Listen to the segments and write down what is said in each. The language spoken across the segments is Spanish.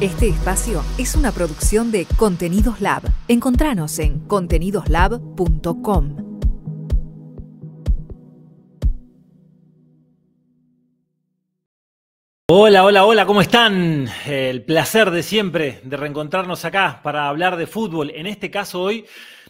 Este espacio es una producción de Contenidos Lab. Encontranos en contenidoslab.com. Hola, hola, hola, ¿cómo están? El placer de siempre de reencontrarnos acá para hablar de fútbol. En este caso hoy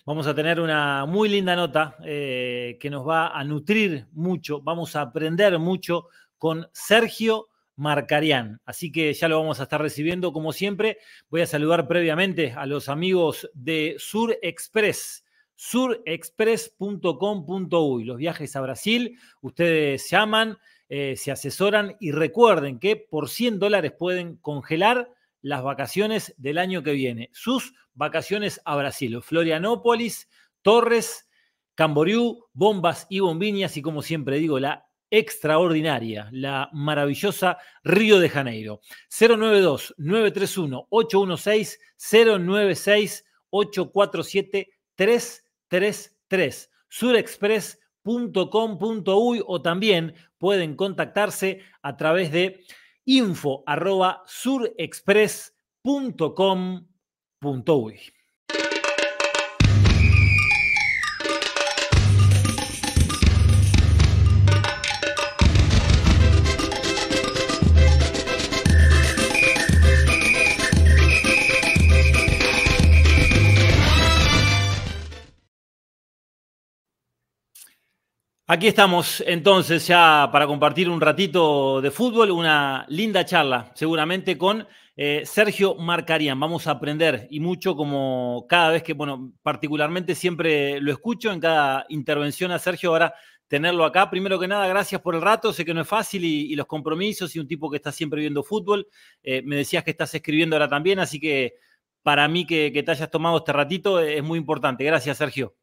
vamos a tener una muy linda nota eh, que nos va a nutrir mucho, vamos a aprender mucho con Sergio marcarían Así que ya lo vamos a estar recibiendo como siempre. Voy a saludar previamente a los amigos de surexpress Express surexpress.com.uy. Los viajes a Brasil, ustedes se aman, eh, se asesoran y recuerden que por 100 dólares pueden congelar las vacaciones del año que viene. Sus vacaciones a Brasil, Florianópolis, Torres, Camboriú, Bombas y Bombiñas y como siempre digo, la extraordinaria, la maravillosa Río de Janeiro. 092-931-816, 096-847-333, surexpress.com.uy o también pueden contactarse a través de info arroba surexpress.com.uy. Aquí estamos entonces ya para compartir un ratito de fútbol, una linda charla seguramente con eh, Sergio Marcarían. Vamos a aprender y mucho como cada vez que, bueno, particularmente siempre lo escucho en cada intervención a Sergio. Ahora tenerlo acá. Primero que nada, gracias por el rato. Sé que no es fácil y, los compromisos y un tipo que está siempre viendo fútbol. Eh, me decías que estás escribiendo ahora también, así que para mí que te hayas tomado este ratito eh, es muy importante. Gracias, Sergio.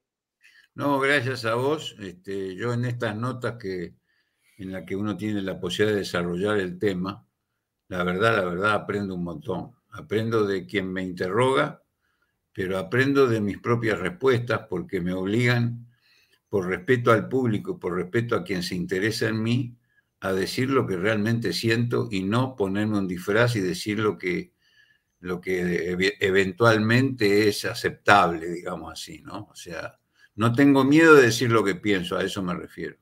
No, gracias a vos. Este, yo en estas notas que, en las que uno tiene la posibilidad de desarrollar el tema, la verdad, la verdad, aprendo un montón. Aprendo de quien me interroga, pero aprendo de mis propias respuestas porque me obligan, por respeto al público, por respeto a quien se interesa en mí, a decir lo que realmente siento y no ponerme un disfraz y decir lo que, lo que eh, eventualmente es aceptable, digamos así, ¿no? O sea, no tengo miedo de decir lo que pienso, a eso me refiero.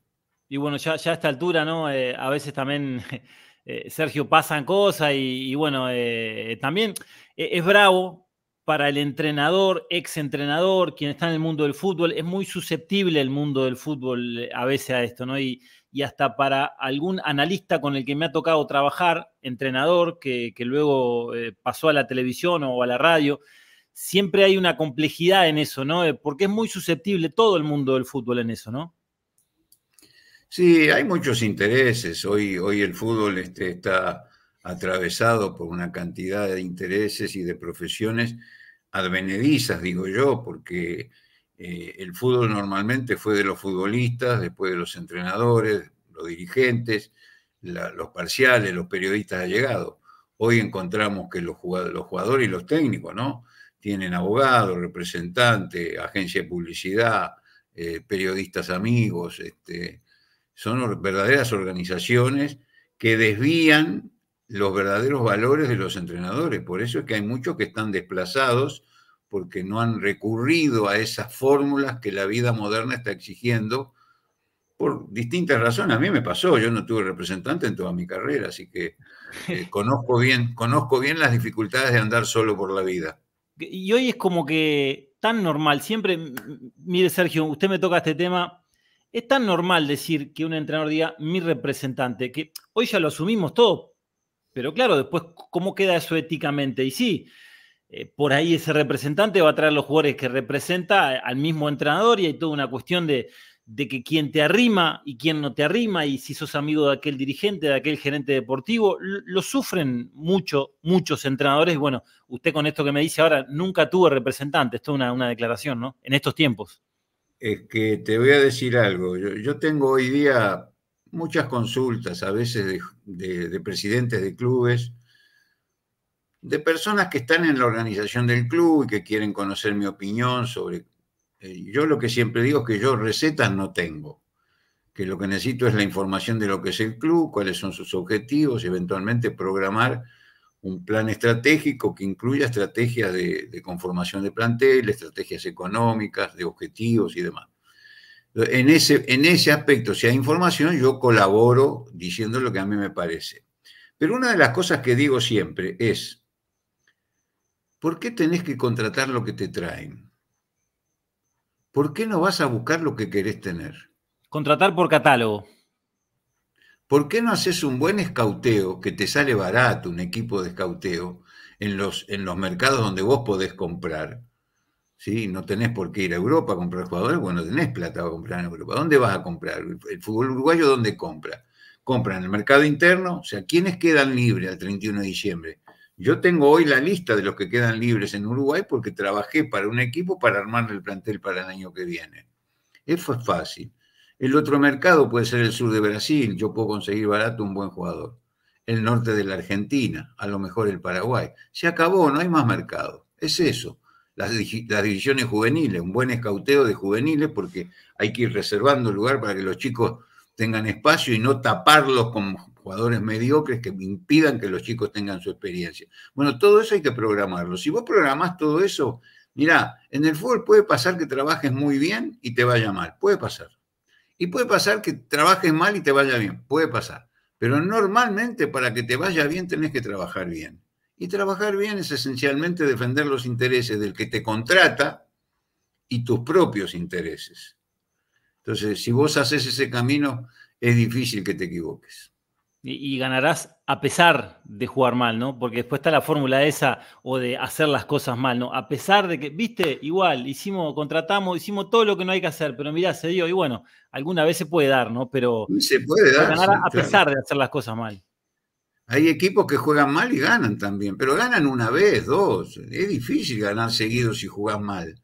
Y bueno, ya, a esta altura, ¿no? Eh, a veces también, eh, Sergio, pasan cosas y, bueno, eh, también es bravo para el entrenador, ex entrenador, quien está en el mundo del fútbol, es muy susceptible el mundo del fútbol a veces a esto, ¿no? Y, hasta para algún analista con el que me ha tocado trabajar, entrenador, que, luego pasó a la televisión o a la radio, siempre hay una complejidad en eso, ¿no? Eh, porque es muy susceptible todo el mundo del fútbol en eso, ¿no? Sí, hay muchos intereses. Hoy, hoy el fútbol este, está atravesado por una cantidad de intereses y de profesiones advenedizas, digo yo, porque eh, el fútbol normalmente fue de los futbolistas, después de los entrenadores, los dirigentes, los parciales, los periodistas llegado. Hoy encontramos que los jugadores y los técnicos, ¿no? tienen abogados, representantes, agencia de publicidad, eh, periodistas amigos, este, son verdaderas organizaciones que desvían los verdaderos valores de los entrenadores. Por eso es que hay muchos que están desplazados porque no han recurrido a esas fórmulas que la vida moderna está exigiendo por distintas razones. A mí me pasó, yo no tuve representante en toda mi carrera, así que eh, conozco, bien, conozco bien las dificultades de andar solo por la vida. Y hoy es como que tan normal, siempre, mire Sergio, usted me toca este tema, es tan normal decir que un entrenador diga mi representante, que hoy ya lo asumimos todo, pero claro, después, ¿cómo queda eso éticamente? Y sí, eh, por ahí ese representante va a traer los jugadores que representa eh, al mismo entrenador y hay toda una cuestión de, de que quien te arrima y quien no te arrima, y si sos amigo de aquel dirigente, de aquel gerente deportivo, lo sufren mucho, muchos entrenadores. Bueno, usted con esto que me dice ahora, nunca tuvo representante, esto es una, una declaración, ¿no? En estos tiempos. Es que te voy a decir algo, yo, tengo hoy día muchas consultas, a veces de presidentes de clubes, de personas que están en la organización del club y que quieren conocer mi opinión sobre eh, yo lo que siempre digo es que yo recetas no tengo, que lo que necesito es la información de lo que es el club, cuáles son sus objetivos, eventualmente programar un plan estratégico que incluya estrategias de, conformación de plantel, estrategias económicas, de objetivos y demás. En ese, en ese aspecto, si hay información, yo colaboro diciendo lo que a mí me parece. Pero una de las cosas que digo siempre es, ¿por qué tenés que contratar lo que te traen? ¿por qué no vas a buscar lo que querés tener? Contratar por catálogo. ¿Por qué no haces un buen escauteo que te sale barato, un equipo de escauteo, en los, en los mercados donde vos podés comprar? ¿Sí? No tenés por qué ir a Europa a comprar jugadores, bueno, tenés plata para comprar en Europa. ¿Dónde vas a comprar? ¿El fútbol uruguayo dónde compra? Compra en el mercado interno, o sea, ¿quiénes quedan libres al 31 de diciembre? Yo tengo hoy la lista de los que quedan libres en Uruguay porque trabajé para un equipo para armar el plantel para el año que viene. Eso es fácil. El otro mercado puede ser el sur de Brasil, yo puedo conseguir barato un buen jugador. El norte de la Argentina, a lo mejor el Paraguay. Se acabó, no hay más mercado. Es eso. Las, divisiones juveniles, un buen escauteo de juveniles porque hay que ir reservando lugar para que los chicos tengan espacio y no taparlos con jugadores mediocres que impidan que los chicos tengan su experiencia. Bueno, todo eso hay que programarlo. Si vos programás todo eso, mirá, en el fútbol puede pasar que trabajes muy bien y te vaya mal, puede pasar. Y puede pasar que trabajes mal y te vaya bien, puede pasar. Pero normalmente para que te vaya bien tenés que trabajar bien. Y trabajar bien es esencialmente defender los intereses del que te contrata y tus propios intereses. Entonces, si vos haces ese camino, es difícil que te equivoques y, ganarás a pesar de jugar mal, ¿no? Porque después está la fórmula esa o de hacer las cosas mal, ¿no? A pesar de que, viste, igual, hicimos, contratamos, hicimos todo lo que no hay que hacer, pero mirá, se dio, y bueno, alguna vez se puede dar, ¿no? Pero se puede dar. Ganar a, pesar de hacer las cosas mal. Hay equipos que juegan mal y ganan también, pero ganan una vez, dos. Es difícil ganar seguido si juegan mal.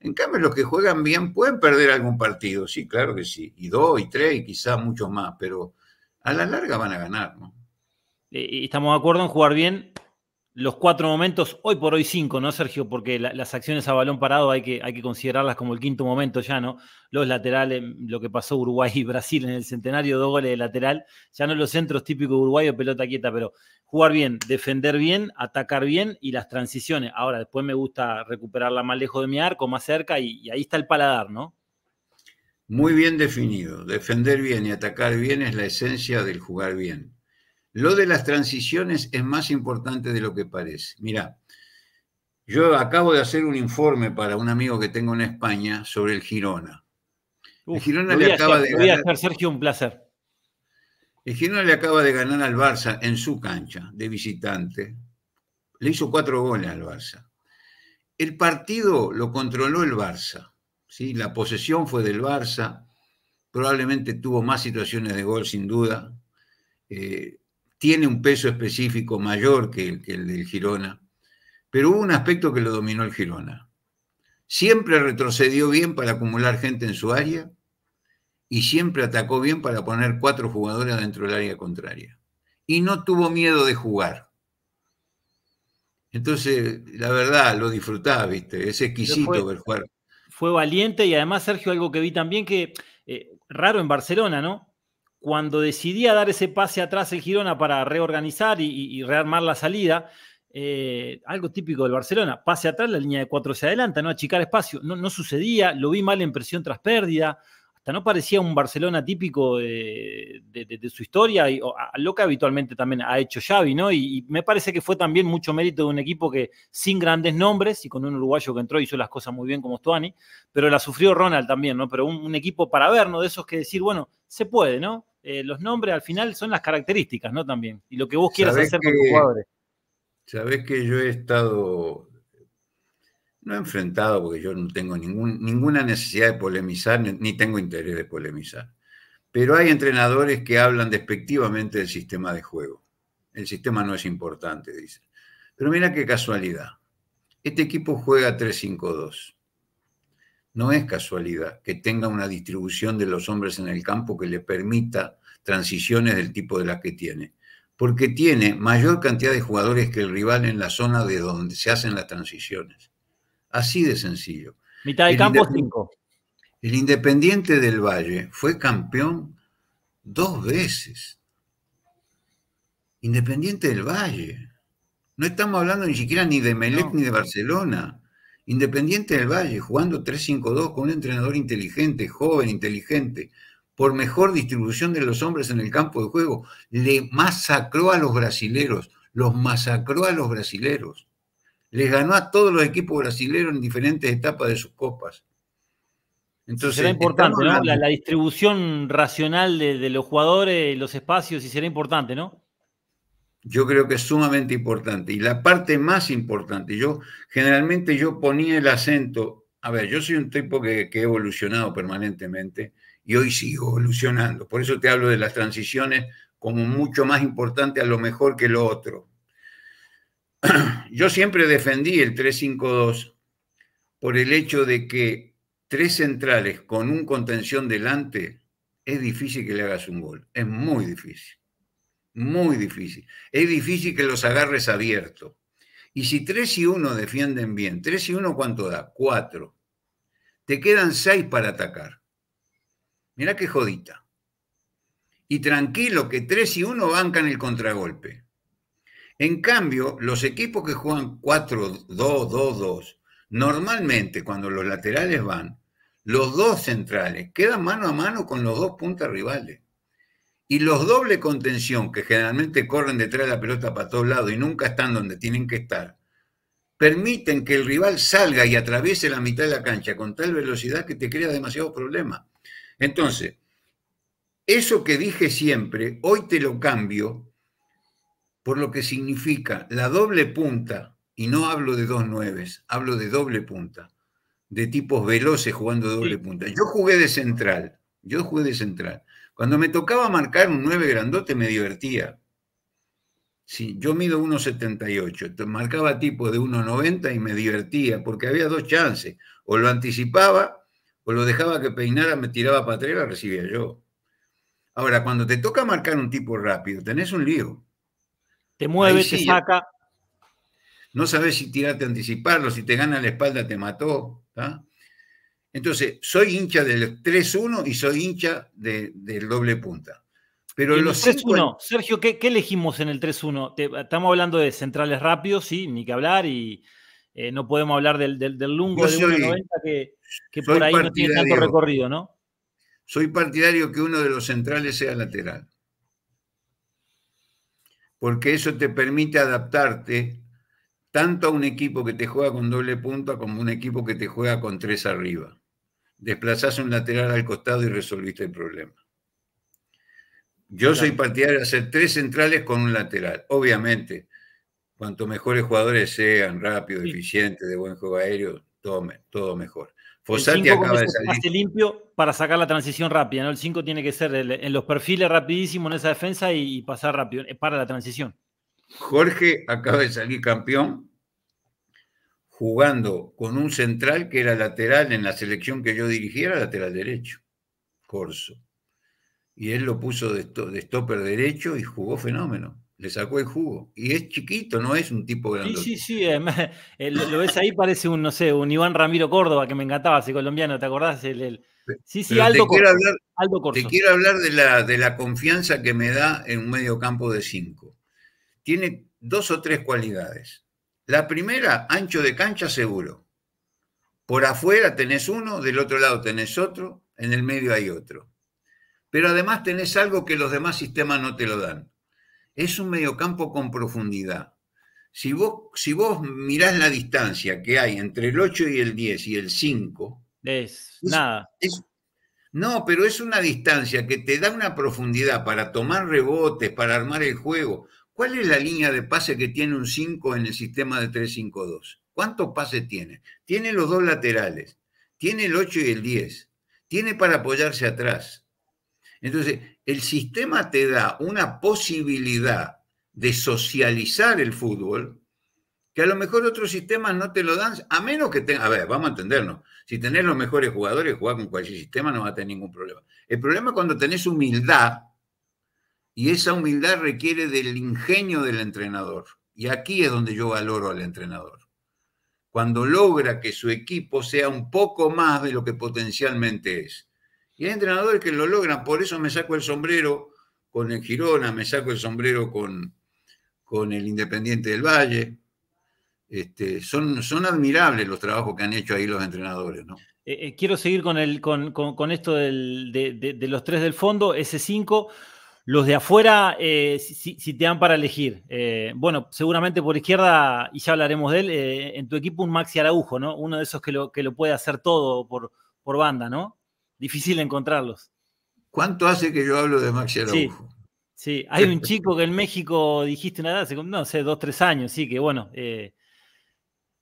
En cambio, los que juegan bien pueden perder algún partido, sí, claro que sí. Y dos, y tres, y quizás muchos más, pero a la larga van a ganar, ¿no? Y estamos de acuerdo en jugar bien los cuatro momentos, hoy por hoy cinco, ¿no, Sergio? Porque las acciones a balón parado hay que, hay que considerarlas como el quinto momento ya, ¿no? Los laterales, lo que pasó Uruguay y Brasil en el centenario, dos goles de lateral, ya no los centros típicos o pelota quieta, pero jugar bien, defender bien, atacar bien y las transiciones. Ahora, después me gusta recuperarla más lejos de mi arco, más cerca y ahí está el paladar, ¿no? Muy bien definido. Defender bien y atacar bien es la esencia del jugar bien. Lo de las transiciones es más importante de lo que parece. Mira, yo acabo de hacer un informe para un amigo que tengo en España sobre el Girona. el Girona le acaba de ganar. Hacer, Sergio, un placer. El Girona le acaba de ganar al Barça en su cancha de visitante. Le hizo cuatro goles al Barça. El partido lo controló el Barça la posesión fue del Barça, probablemente tuvo más situaciones de gol sin duda, eh, tiene un peso específico mayor que, el del Girona, pero hubo un aspecto que lo dominó el Girona. Siempre retrocedió bien para acumular gente en su área y siempre atacó bien para poner cuatro jugadores dentro del área contraria. Y no tuvo miedo de jugar. Entonces, la verdad, lo disfrutaba, ¿viste? Es exquisito ver jugar fue valiente y además, Sergio, algo que vi también que eh, raro en Barcelona, ¿no? Cuando decidía dar ese pase atrás el Girona para reorganizar y, rearmar la salida, eh, algo típico del Barcelona, pase atrás, la línea de cuatro se adelanta, ¿no? Achicar espacio. no sucedía, lo vi mal en presión tras pérdida no parecía un Barcelona típico de, su historia, y, lo que habitualmente también ha hecho Xavi, ¿no? Y, me parece que fue también mucho mérito de un equipo que sin grandes nombres y con un uruguayo que entró y hizo las cosas muy bien como Stuani, pero la sufrió Ronald también, ¿no? Pero un, equipo para ver, ¿no? de esos que decir, bueno, se puede, ¿no? Eh, los nombres al final son las características, ¿no? También, y lo que vos quieras hacer con los jugadores. Sabés que yo he estado no he enfrentado porque yo no tengo ninguna necesidad de polemizar, ni, tengo interés de polemizar. Pero hay entrenadores que hablan despectivamente del sistema de juego. El sistema no es importante, dicen. Pero mira qué casualidad. Este equipo juega 3-5-2. No es casualidad que tenga una distribución de los hombres en el campo que le permita transiciones del tipo de las que tiene. Porque tiene mayor cantidad de jugadores que el rival en la zona de donde se hacen las transiciones. Así de sencillo. Mitad de el campo cinco. El Independiente del Valle fue campeón dos veces. Independiente del Valle. No estamos hablando ni siquiera ni de Melec ni de Barcelona. Independiente del Valle, jugando 3-5-2 con un entrenador inteligente, joven, inteligente, por mejor distribución de los hombres en el campo de juego, le masacró a los brasileros, los masacró a los brasileros les ganó a todos los equipos brasileños en diferentes etapas de sus copas. Entonces, será importante, ¿no? La, distribución racional de, los jugadores, los espacios, y será importante, ¿no? Yo creo que es sumamente importante. Y la parte más importante, yo generalmente yo ponía el acento, a ver, yo soy un tipo que, que he evolucionado permanentemente y hoy sigo evolucionando. Por eso te hablo de las transiciones como mucho más importante a lo mejor que lo otro. yo siempre defendí el 3-5-2 por el hecho de que tres centrales con un contención delante es difícil que le hagas un gol. Es muy difícil. Muy difícil. Es difícil que los agarres abierto. Y si 3 y 1 defienden bien, 3 y 1 cuánto da? 4. Te quedan 6 para atacar. Mirá qué jodita. Y tranquilo que 3 y 1 bancan el contragolpe. En cambio, los equipos que juegan 4-2-2-2, normalmente cuando los laterales van, los dos centrales quedan mano a mano con los dos puntas rivales. Y los doble contención, que generalmente corren detrás de la pelota para todos lados y nunca están donde tienen que estar, permiten que el rival salga y atraviese la mitad de la cancha con tal velocidad que te crea demasiados problemas. Entonces, eso que dije siempre, hoy te lo cambio por lo que significa la doble punta, y no hablo de dos nueves, hablo de doble punta, de tipos veloces jugando doble punta. Yo jugué de central, yo jugué de central. Cuando me tocaba marcar un nueve grandote me divertía. Sí, yo mido 1,78, marcaba tipo de 1,90 y me divertía porque había dos chances, o lo anticipaba o lo dejaba que peinara, me tiraba para atrás, la recibía yo. Ahora, cuando te toca marcar un tipo rápido, tenés un lío. Te mueve, te saca. No sabes si tirarte a anticiparlo, si te gana la espalda te mató. Entonces, soy hincha del 3-1 y soy hincha del doble punta. Pero los 3-1, Sergio, ¿qué, elegimos en el 3-1? Estamos hablando de centrales rápidos, sí, ni que hablar, y eh, no podemos hablar del, del, lungo de 1.90 que, que por ahí no tiene tanto recorrido, ¿no? Soy partidario que uno de los centrales sea lateral porque eso te permite adaptarte tanto a un equipo que te juega con doble punta como a un equipo que te juega con tres arriba. Desplazás un lateral al costado y resolviste el problema. Yo soy partidario de hacer tres centrales con un lateral, obviamente. Cuanto mejores jugadores sean, rápidos, eficientes, de buen juego aéreo, todo mejor acaba de salir. limpio para sacar la transición rápida, ¿no? El 5 tiene que ser en los perfiles rapidísimo en esa defensa y, pasar rápido, eh, para la transición. Jorge acaba de salir campeón jugando con un central que era lateral en la selección que yo dirigiera, lateral derecho, Corso. Y él lo puso de, stopper derecho y jugó fenómeno le sacó el jugo. Y es chiquito, no es un tipo grande. Sí, sí, sí. Eh, lo, ves ahí, parece un, no sé, un Iván Ramiro Córdoba, que me encantaba ese colombiano, ¿te acordás? El, Sí, sí, te quiero, hablar, te quiero hablar, de la, de la confianza que me da en un medio campo de cinco. Tiene dos o tres cualidades. La primera, ancho de cancha seguro. Por afuera tenés uno, del otro lado tenés otro, en el medio hay otro. Pero además tenés algo que los demás sistemas no te lo dan es un mediocampo con profundidad. Si vos, si vos mirás la distancia que hay entre el 8 y el 10 y el 5, es, nada. no, pero es una distancia que te da una profundidad para tomar rebotes, para armar el juego. ¿Cuál es la línea de pase que tiene un 5 en el sistema de 3-5-2? ¿Cuántos pases tiene? Tiene los dos laterales, tiene el 8 y el 10, tiene para apoyarse atrás. Entonces, el sistema te da una posibilidad de socializar el fútbol que a lo mejor otros sistemas no te lo dan, a menos que tengas, a ver, vamos a entendernos, si tenés los mejores jugadores, jugar con cualquier sistema no va a tener ningún problema. El problema es cuando tenés humildad, y esa humildad requiere del ingenio del entrenador. Y aquí es donde yo valoro al entrenador. Cuando logra que su equipo sea un poco más de lo que potencialmente es. Y hay entrenadores que lo logran, por eso me saco el sombrero con el Girona, me saco el sombrero con, con el Independiente del Valle. Este, son, son admirables los trabajos que han hecho ahí los entrenadores, ¿no? Eh, eh, quiero seguir con, el, con, esto de, los tres del fondo, ese cinco Los de afuera, eh, si, te dan para elegir. bueno, seguramente por izquierda, y ya hablaremos de él, en tu equipo un Maxi Araujo, ¿no? Uno de esos que lo, que lo puede hacer todo por, por banda, ¿no? difícil encontrarlos. ¿Cuánto hace que yo hablo de Maxi Araujo? Sí, hay un chico que en México dijiste una edad, no sé, dos, tres años, sí, que bueno, eh,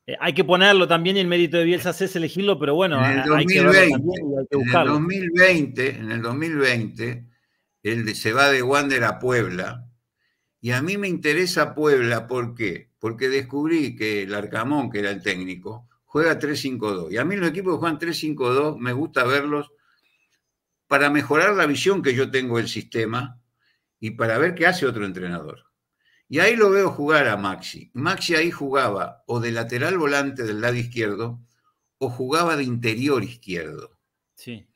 eh, hay que ponerlo también y el mérito de Bielsa es elegirlo, pero bueno, en el 2020, hay que En el 2020, en el 2020 él se va de Wander a Puebla. Y a mí me interesa Puebla, ¿por qué? Porque descubrí que el Arcamón, que era el técnico, juega 3-5-2. Y a mí los equipos que juegan 3-5-2 me gusta verlos para mejorar la visión que yo tengo del sistema y para ver qué hace otro entrenador. Y ahí lo veo jugar a Maxi. Maxi ahí jugaba o de lateral volante del lado izquierdo o jugaba de interior izquierdo. Sí.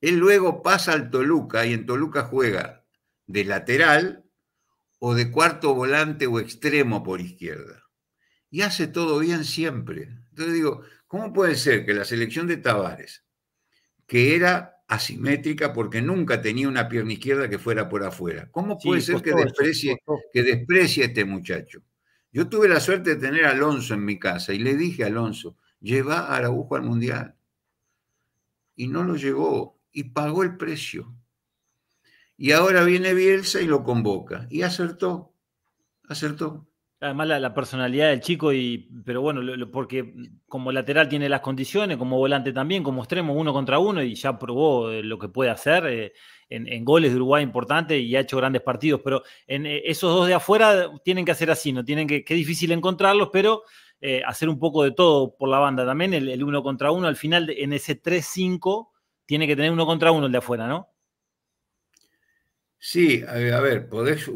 Él luego pasa al Toluca y en Toluca juega de lateral o de cuarto volante o extremo por izquierda. Y hace todo bien siempre. Entonces digo, ¿cómo puede ser que la selección de Tavares, que era asimétrica porque nunca tenía una pierna izquierda que fuera por afuera. ¿Cómo puede ser que desprecie, que desprecie a este muchacho? Yo tuve la suerte de tener a Alonso en mi casa y le dije a Alonso, lleva a Araujo al Mundial. Y no lo llegó y pagó el precio. Y ahora viene Bielsa y lo convoca. Y acertó, acertó. Además la, personalidad del chico, y, pero bueno, porque como lateral tiene las condiciones, como volante también, como extremo uno contra uno, y ya probó eh, lo que puede hacer eh, en, goles de Uruguay importante y ha hecho grandes partidos, pero en, eh, esos dos de afuera tienen que hacer así, no tienen que, qué difícil encontrarlos, pero hacer un poco de todo por la banda también, el, el uno contra uno, al final en ese 3-5 tiene que tener uno contra uno el de afuera, ¿no? Sí, eh, a ver, podemos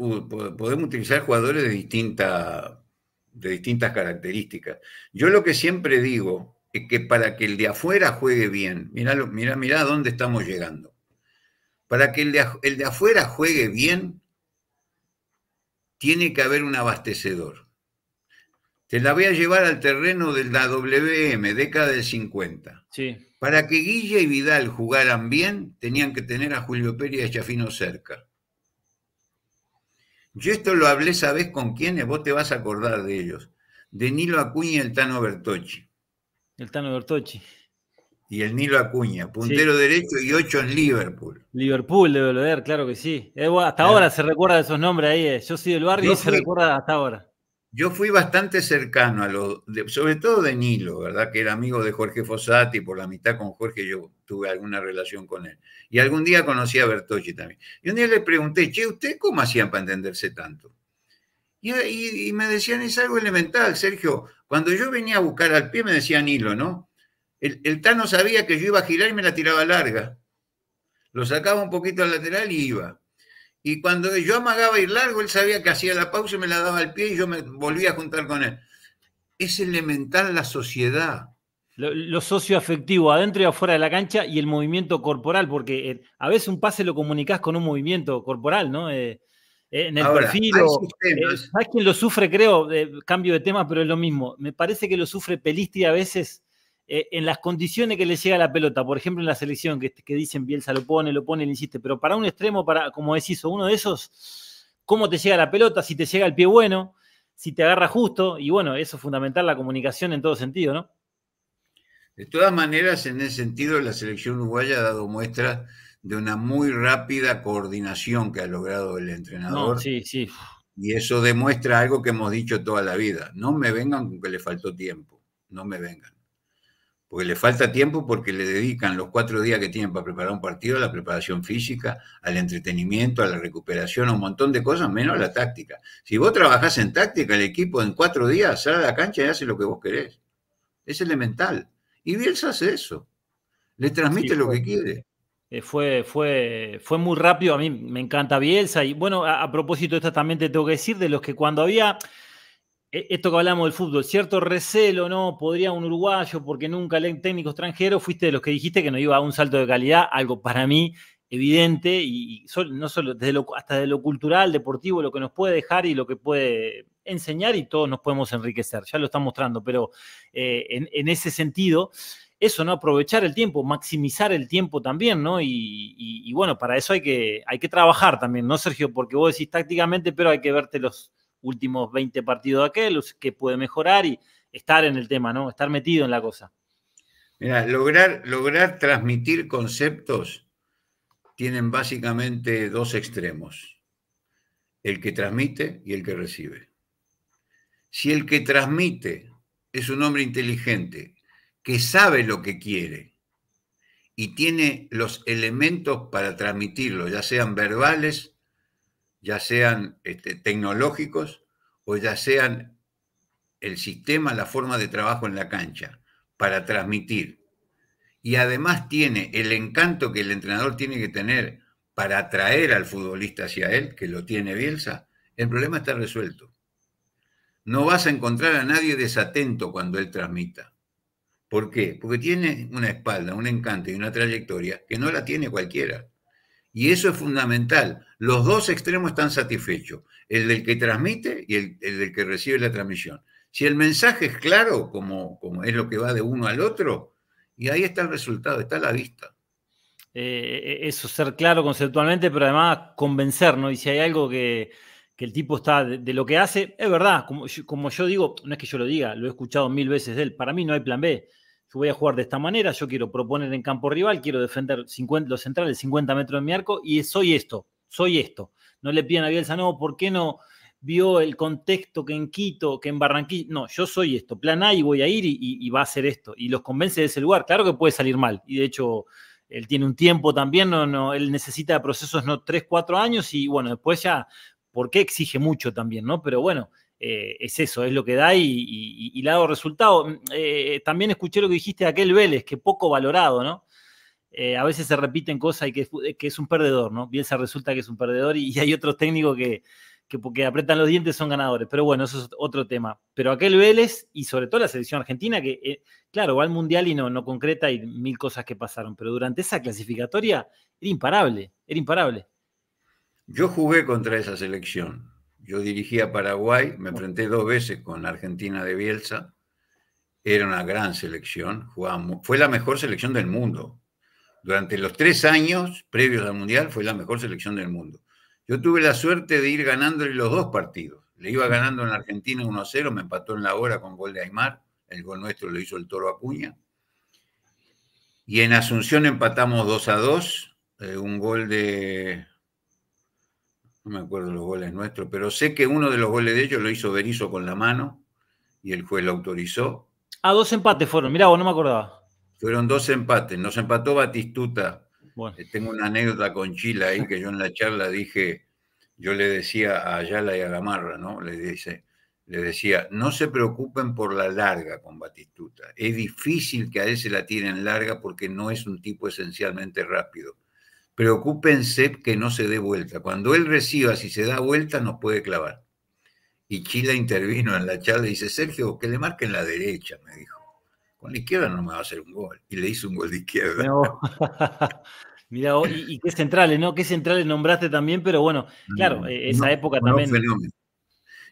utilizar jugadores de, distinta, de distintas características. Yo lo que siempre digo es que para que el de afuera juegue bien, mira, mira, dónde estamos llegando. Para que el de, afuera juegue bien, tiene que haber un abastecedor. Te la voy a llevar al terreno de la WM, década del 50. Sí. Para que Guilla y Vidal jugaran bien, tenían que tener a Julio Pérez y a Chafino cerca. Yo esto lo hablé, ¿sabés con quiénes? Vos te vas a acordar de ellos. De Nilo Acuña y el Tano Bertochi. El Tano Bertochi. Y el Nilo Acuña, puntero derecho y ocho en Liverpool. Liverpool de volver, claro que sí. Eh, hasta ahora se recuerda de esos nombres ahí. Eh. Yo soy del barrio y se recuerda hasta ahora yo fui bastante cercano a los, sobre todo de Nilo, ¿verdad? Que era amigo de Jorge Fossati, por la mitad con Jorge yo tuve alguna relación con él. Y algún día conocí a Bertocci también. Y un día le pregunté, che, ¿usted cómo hacían para entenderse tanto? Y, me decían, es algo elemental, Sergio. Cuando yo venía a buscar al pie me decía Nilo, ¿no? El, el Tano sabía que yo iba a girar y me la tiraba larga. Lo sacaba un poquito al lateral y iba. Y cuando yo amagaba ir largo, él sabía que hacía la pausa y me la daba al pie y yo me volvía a juntar con él. Es elemental la sociedad. Lo, socioafectivo, adentro y afuera de la cancha y el movimiento corporal, porque eh, a veces un pase lo comunicas con un movimiento corporal, ¿no? Eh, eh, en el perfil. hay quien lo sufre? Creo, cambio de tema, pero es lo mismo. Me parece que lo sufre Pelisti a veces eh, en las condiciones que le llega la pelota, por ejemplo en la selección, que, dicen Bielsa lo pone, lo pone, le insiste, pero para un extremo, para, como decís, uno de esos, cómo te llega la pelota, si te llega el pie bueno, si te agarra justo, y bueno, eso es fundamental, la comunicación en todo sentido, ¿no? De todas maneras, en ese sentido, la selección uruguaya ha dado muestra de una muy rápida coordinación que ha logrado el entrenador. sí, sí. Y eso demuestra algo que hemos dicho toda la vida. No me vengan con que le faltó tiempo. No me vengan porque le falta tiempo porque le dedican los cuatro días que tienen para preparar un partido a la preparación física, al entretenimiento, a la recuperación, a un montón de cosas, menos a la táctica. Si vos trabajás en táctica, el equipo en cuatro días sale a la cancha y hace lo que vos querés. Es elemental. Y Bielsa hace eso. Le transmite lo que quiere. Eh, fue, fue, fue muy rápido, a mí me encanta Bielsa. Y bueno, a, propósito propósito, esto también te tengo que decir, de los que cuando había e, esto que hablamos del fútbol, cierto recelo, ¿no? Podría un uruguayo, porque nunca leen técnico extranjero, fuiste de los que dijiste que nos iba a un salto de calidad, algo para mí evidente, y, no solo desde lo, hasta de lo cultural, deportivo, lo que nos puede dejar y lo que puede enseñar, y todos nos podemos enriquecer, ya lo está mostrando, pero eh, en, ese sentido, eso, ¿no? Aprovechar el tiempo, maximizar el tiempo también, ¿no? Y, bueno, para eso hay que, hay que trabajar también, ¿no, Sergio? Porque vos decís tácticamente, pero hay que verte los últimos 20 partidos de aquel, que puede mejorar y estar en el tema, ¿no? Estar metido en la cosa. Mira, lograr, lograr transmitir conceptos tienen básicamente dos extremos, el que transmite y el que recibe. Si el que transmite es un hombre inteligente, que sabe lo que quiere y tiene los elementos para transmitirlo, ya sean verbales ya sean este, tecnológicos o ya sean el sistema, la forma de trabajo en la cancha, para transmitir. Y además tiene el encanto que el entrenador tiene que tener para atraer al futbolista hacia él, que lo tiene Bielsa, el problema está resuelto. No vas a encontrar a nadie desatento cuando él transmita. ¿Por qué? Porque tiene una espalda, un encanto y una trayectoria que no la tiene cualquiera. Y eso es fundamental. Los dos extremos están satisfechos, el del que transmite y el, del que recibe la transmisión. Si el mensaje es claro, como, como, es lo que va de uno al otro, y ahí está el resultado, está la vista. Eh, e, eso, ser claro conceptualmente, pero además convencer, ¿no? Y si hay algo que, el tipo está de, lo que hace, es verdad, como, como yo digo, no es que yo lo diga, lo he escuchado mil veces de él, para mí no hay plan B voy a jugar de esta manera, yo quiero proponer en campo rival, quiero defender los centrales 50 metros de mi arco y soy esto, soy esto. No le piden a Bielsa, no, ¿por qué no vio el contexto que en Quito, que en Barranquilla? No, yo soy esto, plan A y voy a ir y, va a ser esto. Y los convence de ese lugar. Claro que puede salir mal. Y de hecho, él tiene un tiempo también, no, no, él necesita procesos no tres, cuatro años y bueno, después ya, ¿por qué exige mucho también, no? Pero bueno, eh, es eso, es lo que da y, y, resultado. Mm, eh, también escuché lo que dijiste de aquel Vélez, que poco valorado, ¿no? Eh, a veces se repiten cosas y que, es un perdedor, ¿no? se resulta que es un perdedor y, hay otros técnicos que, porque apretan los dientes son ganadores. Pero bueno, eso es otro tema. Pero aquel Vélez y sobre todo la selección argentina, que claro, va al Mundial y no, no concreta y mil cosas que pasaron, pero durante esa clasificatoria era imparable, era imparable. Yo jugué contra esa selección yo dirigía Paraguay, me enfrenté dos veces con Argentina de Bielsa. Era una gran selección, fue la mejor selección del mundo. Durante los tres años previos al Mundial fue la mejor selección del mundo. Yo tuve la suerte de ir ganándole los dos partidos. Le iba ganando en Argentina 1 a 0, me empató en la hora con gol de Aymar. El gol nuestro lo hizo el Toro Acuña. Y en Asunción empatamos 2 a 2, eh, un gol de no me acuerdo de los goles nuestros, pero sé que uno de los goles de ellos lo hizo Berizzo con la mano y el juez lo autorizó. Ah, dos empates fueron, mirá vos, no me acordaba. Fueron dos empates, nos empató Batistuta. Bueno. Eh, tengo una anécdota con Chila ahí que yo en la charla dije, yo le decía a Ayala y a Gamarra, ¿no? Le dice, le decía, no se preocupen por la larga con Batistuta. Es difícil que a él se la tienen larga porque no es un tipo esencialmente rápido. Preocúpense que no se dé vuelta. Cuando él reciba, si se da vuelta, nos puede clavar. Y Chila intervino en la charla y dice, Sergio, que le marquen la derecha, me dijo. Con la izquierda no me va a hacer un gol. Y le hizo un gol de izquierda. No. Mira, y, qué centrales, ¿no? Qué centrales nombraste también, pero bueno, mm, claro, e, esa época también.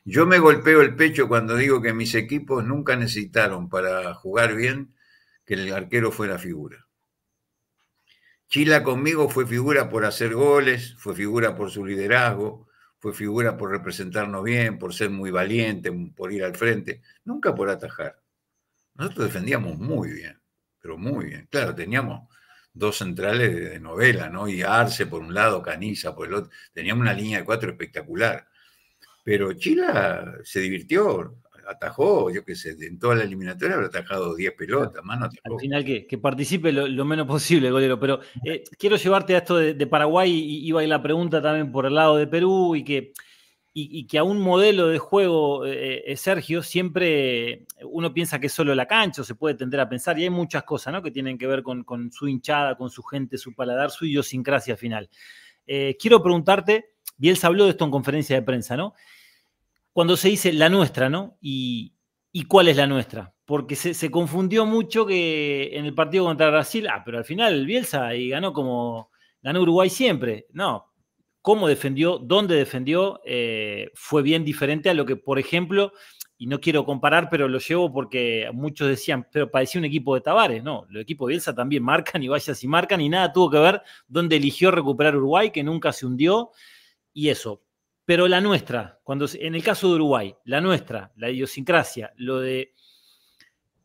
Yo me golpeo el pecho cuando digo que mis equipos nunca necesitaron para jugar bien que el arquero fuera figura. Chila conmigo fue figura por hacer goles, fue figura por su liderazgo, fue figura por representarnos bien, por ser muy valiente, por ir al frente, nunca por atajar. Nosotros defendíamos muy bien, pero muy bien. Claro, teníamos dos centrales de, novela, ¿no? Y Arce por un lado, Caniza por el otro. Teníamos una línea de cuatro espectacular. Pero Chila se divirtió, atajó, yo qué sé, en toda la eliminatoria habrá atajado 10 pelotas, más no atajó. Al final que, participe lo, menos posible, golero. Pero eh, quiero llevarte a esto de, Paraguay y iba y la pregunta también por el lado de Perú y que, y, que a un modelo de juego, eh, eh, Sergio, siempre uno piensa que es solo la cancha, se puede tender a pensar, y hay muchas cosas ¿no? que tienen que ver con, su hinchada, con su gente, su paladar, su idiosincrasia final. quiero preguntarte, y se habló de esto en conferencia de prensa, ¿no? cuando se dice la nuestra, ¿no? Y, cuál es la nuestra. Porque se, confundió mucho que en el partido contra Brasil, ah, pero al final el Bielsa y ganó como ganó Uruguay siempre. No, cómo defendió, dónde defendió, eh, fue bien diferente a lo que, por ejemplo, y no quiero comparar, pero lo llevo porque muchos decían, pero parecía un equipo de Tavares, no, los equipos de Bielsa también marcan y vaya si marcan y nada tuvo que ver dónde eligió recuperar Uruguay, que nunca se hundió, y eso. Pero la nuestra, cuando, en el caso de Uruguay, la nuestra, la idiosincrasia, lo de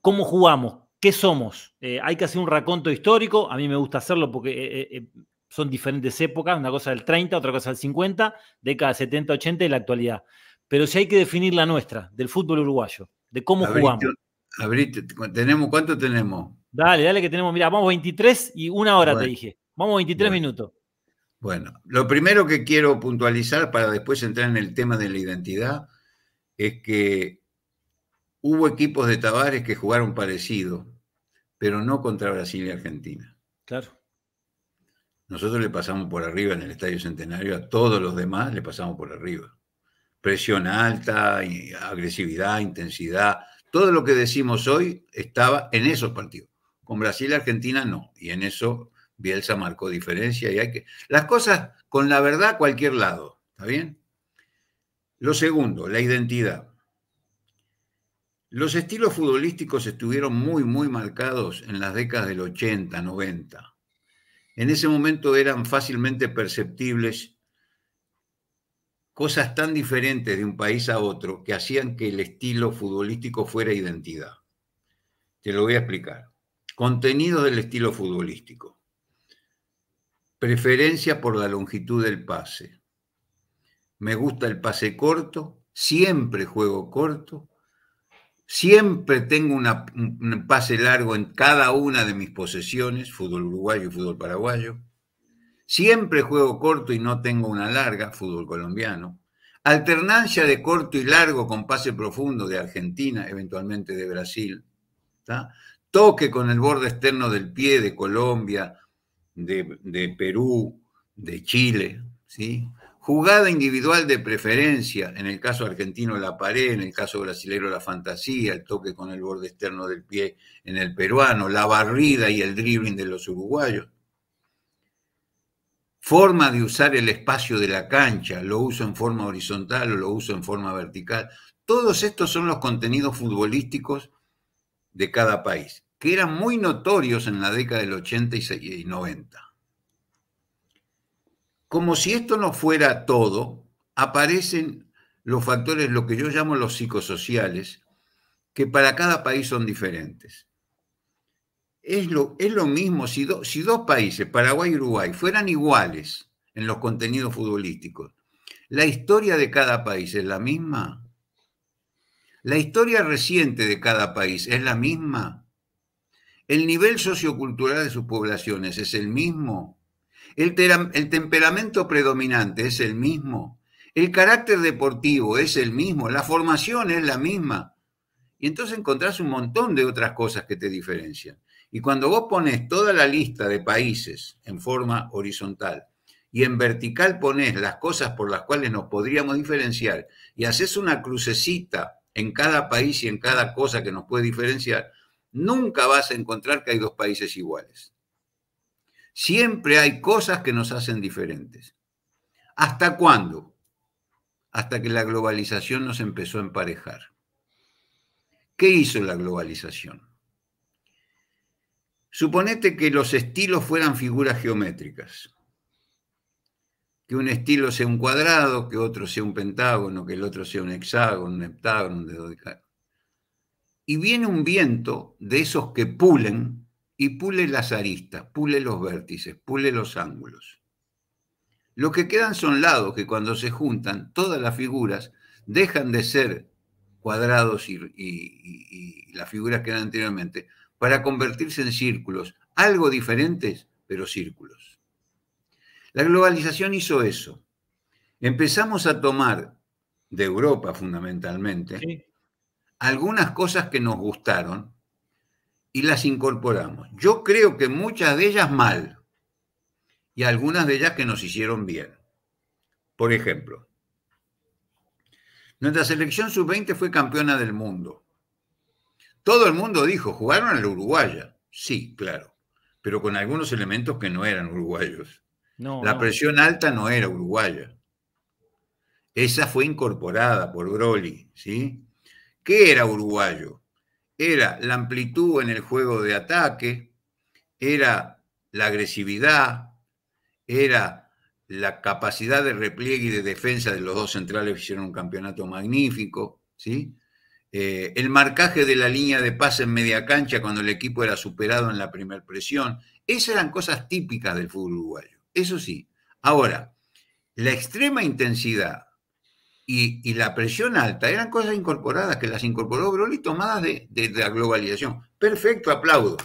cómo jugamos, qué somos. Eh, hay que hacer un raconto histórico, a mí me gusta hacerlo porque eh, eh, son diferentes épocas, una cosa del 30, otra cosa del 50, década 70, 80 y la actualidad. Pero si hay que definir la nuestra, del fútbol uruguayo, de cómo jugamos. Abrite, tenemos, ¿cuánto tenemos? Dale, dale que tenemos, mira, vamos 23 y una hora te dije. Vamos 23 minutos. Bueno, lo primero que quiero puntualizar para después entrar en el tema de la identidad es que hubo equipos de Tavares que jugaron parecido, pero no contra Brasil y Argentina. Claro. Nosotros le pasamos por arriba en el Estadio Centenario, a todos los demás le pasamos por arriba. Presión alta, agresividad, intensidad, todo lo que decimos hoy estaba en esos partidos. Con Brasil y Argentina no, y en eso Bielsa marcó diferencia y hay que... Las cosas con la verdad a cualquier lado, ¿está bien? Lo segundo, la identidad. Los estilos futbolísticos estuvieron muy, muy marcados en las décadas del 80, 90. En ese momento eran fácilmente perceptibles cosas tan diferentes de un país a otro que hacían que el estilo futbolístico fuera identidad. Te lo voy a explicar. Contenido del estilo futbolístico. Preferencia por la longitud del pase. Me gusta el pase corto, siempre juego corto, siempre tengo un pase largo en cada una de mis posesiones, fútbol uruguayo y fútbol paraguayo. Siempre juego corto y no tengo una larga, fútbol colombiano. Alternancia de corto y largo con pase profundo de Argentina, eventualmente de Brasil. Toque con el borde externo del pie de Colombia de, Perú, de Chile, ¿sí? Jugada individual de preferencia, en el caso argentino la pared, en el caso brasilero la fantasía, el toque con el borde externo del pie en el peruano, la barrida y el dribbling de los uruguayos. Forma de usar el espacio de la cancha, lo uso en forma horizontal o lo uso en forma vertical. Todos estos son los contenidos futbolísticos de cada país que eran muy notorios en la década del 80 y 90. Como si esto no fuera todo, aparecen los factores, lo que yo llamo los psicosociales, que para cada país son diferentes. Es lo, es lo mismo si, si dos países, Paraguay y Uruguay, fueran iguales en los contenidos futbolísticos. ¿La historia de cada país es la misma? ¿La historia reciente de cada país es la misma? ¿El nivel sociocultural de sus poblaciones es el mismo? ¿El, temperamento predominante es el mismo? ¿El carácter deportivo es el mismo? ¿La formación es la misma? Y entonces encontrás un montón de otras cosas que te diferencian. Y cuando vos pones toda la lista de países en forma horizontal y en vertical pones las cosas por las cuales nos podríamos diferenciar y haces una crucecita en cada país y en cada cosa que nos puede diferenciar, nunca vas a encontrar que hay dos países iguales. Siempre hay cosas que nos hacen diferentes. ¿Hasta cuándo? Hasta que la globalización nos empezó a emparejar. ¿Qué hizo la globalización? Suponete que los estilos fueran figuras geométricas. Que un estilo sea un cuadrado, que otro sea un pentágono, que el otro sea un hexágono, un heptágono, un y viene un viento de esos que pulen y pule las aristas, pule los vértices, pule los ángulos. Lo que quedan son lados que cuando se juntan todas las figuras dejan de ser cuadrados y, las figuras que eran anteriormente para convertirse en círculos, algo diferentes, pero círculos. La globalización hizo eso. Empezamos a tomar de Europa fundamentalmente, algunas cosas que nos gustaron y las incorporamos. Yo creo que muchas de ellas mal y algunas de ellas que nos hicieron bien. Por ejemplo, nuestra selección sub-20 fue campeona del mundo. Todo el mundo dijo, jugaron a la uruguaya. Sí, claro, pero con algunos elementos que no eran uruguayos. No, la presión alta no era uruguaya. Esa fue incorporada por Broly, ¿sí? ¿Qué era uruguayo? Era la amplitud en el juego de ataque, era la agresividad, era la capacidad de repliegue y de defensa de los dos centrales, hicieron un campeonato magnífico, ¿sí? Eh, el marcaje de la línea de pase en media cancha cuando el equipo era superado en la primera presión. Esas eran cosas típicas del fútbol uruguayo, eso sí. Ahora, la extrema intensidad y, la presión alta eran cosas incorporadas que las incorporó Broly tomadas de, la globalización. Perfecto, aplaudo.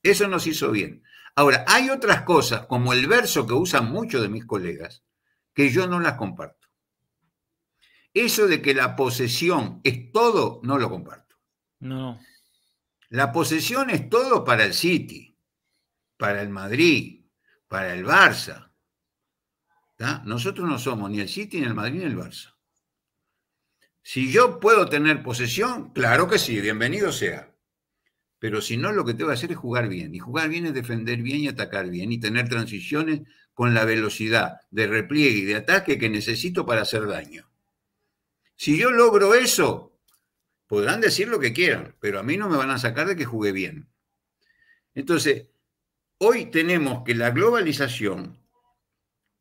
Eso nos hizo bien. Ahora, hay otras cosas, como el verso que usan muchos de mis colegas, que yo no las comparto. Eso de que la posesión es todo, no lo comparto. No. La posesión es todo para el City, para el Madrid, para el Barça. Nosotros no somos ni el City, ni el Madrid, ni el Barça. Si yo puedo tener posesión, claro que sí, bienvenido sea. Pero si no, lo que te va a hacer es jugar bien. Y jugar bien es defender bien y atacar bien y tener transiciones con la velocidad de repliegue y de ataque que necesito para hacer daño. Si yo logro eso, podrán decir lo que quieran, pero a mí no me van a sacar de que jugué bien. Entonces, hoy tenemos que la globalización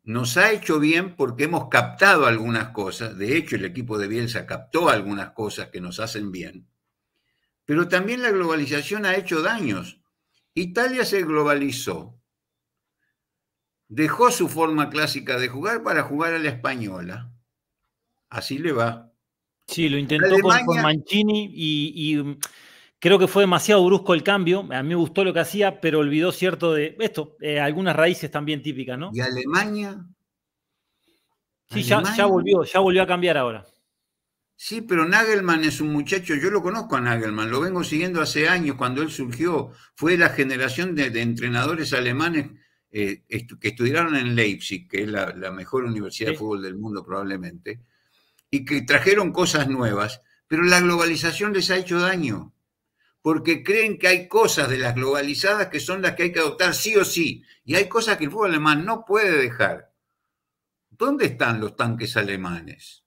nos ha hecho bien porque hemos captado algunas cosas, de hecho el equipo de Bielsa captó algunas cosas que nos hacen bien, pero también la globalización ha hecho daños. Italia se globalizó, dejó su forma clásica de jugar para jugar a la española. Así le va. Sí, lo intentó con Mancini y Creo que fue demasiado brusco el cambio. A mí me gustó lo que hacía, pero olvidó cierto de esto, eh, algunas raíces también típicas, ¿no? ¿Y Alemania? Sí, Ya, volvió, ya volvió a cambiar ahora. Sí, pero Nagelman es un muchacho, yo lo conozco a Nagelman, lo vengo siguiendo hace años cuando él surgió, fue la generación de, entrenadores alemanes eh, que estudiaron en Leipzig, que es la, mejor universidad de fútbol del mundo probablemente, y que trajeron cosas nuevas, pero la globalización les ha hecho daño porque creen que hay cosas de las globalizadas que son las que hay que adoptar sí o sí, y hay cosas que el fútbol alemán no puede dejar. ¿Dónde están los tanques alemanes?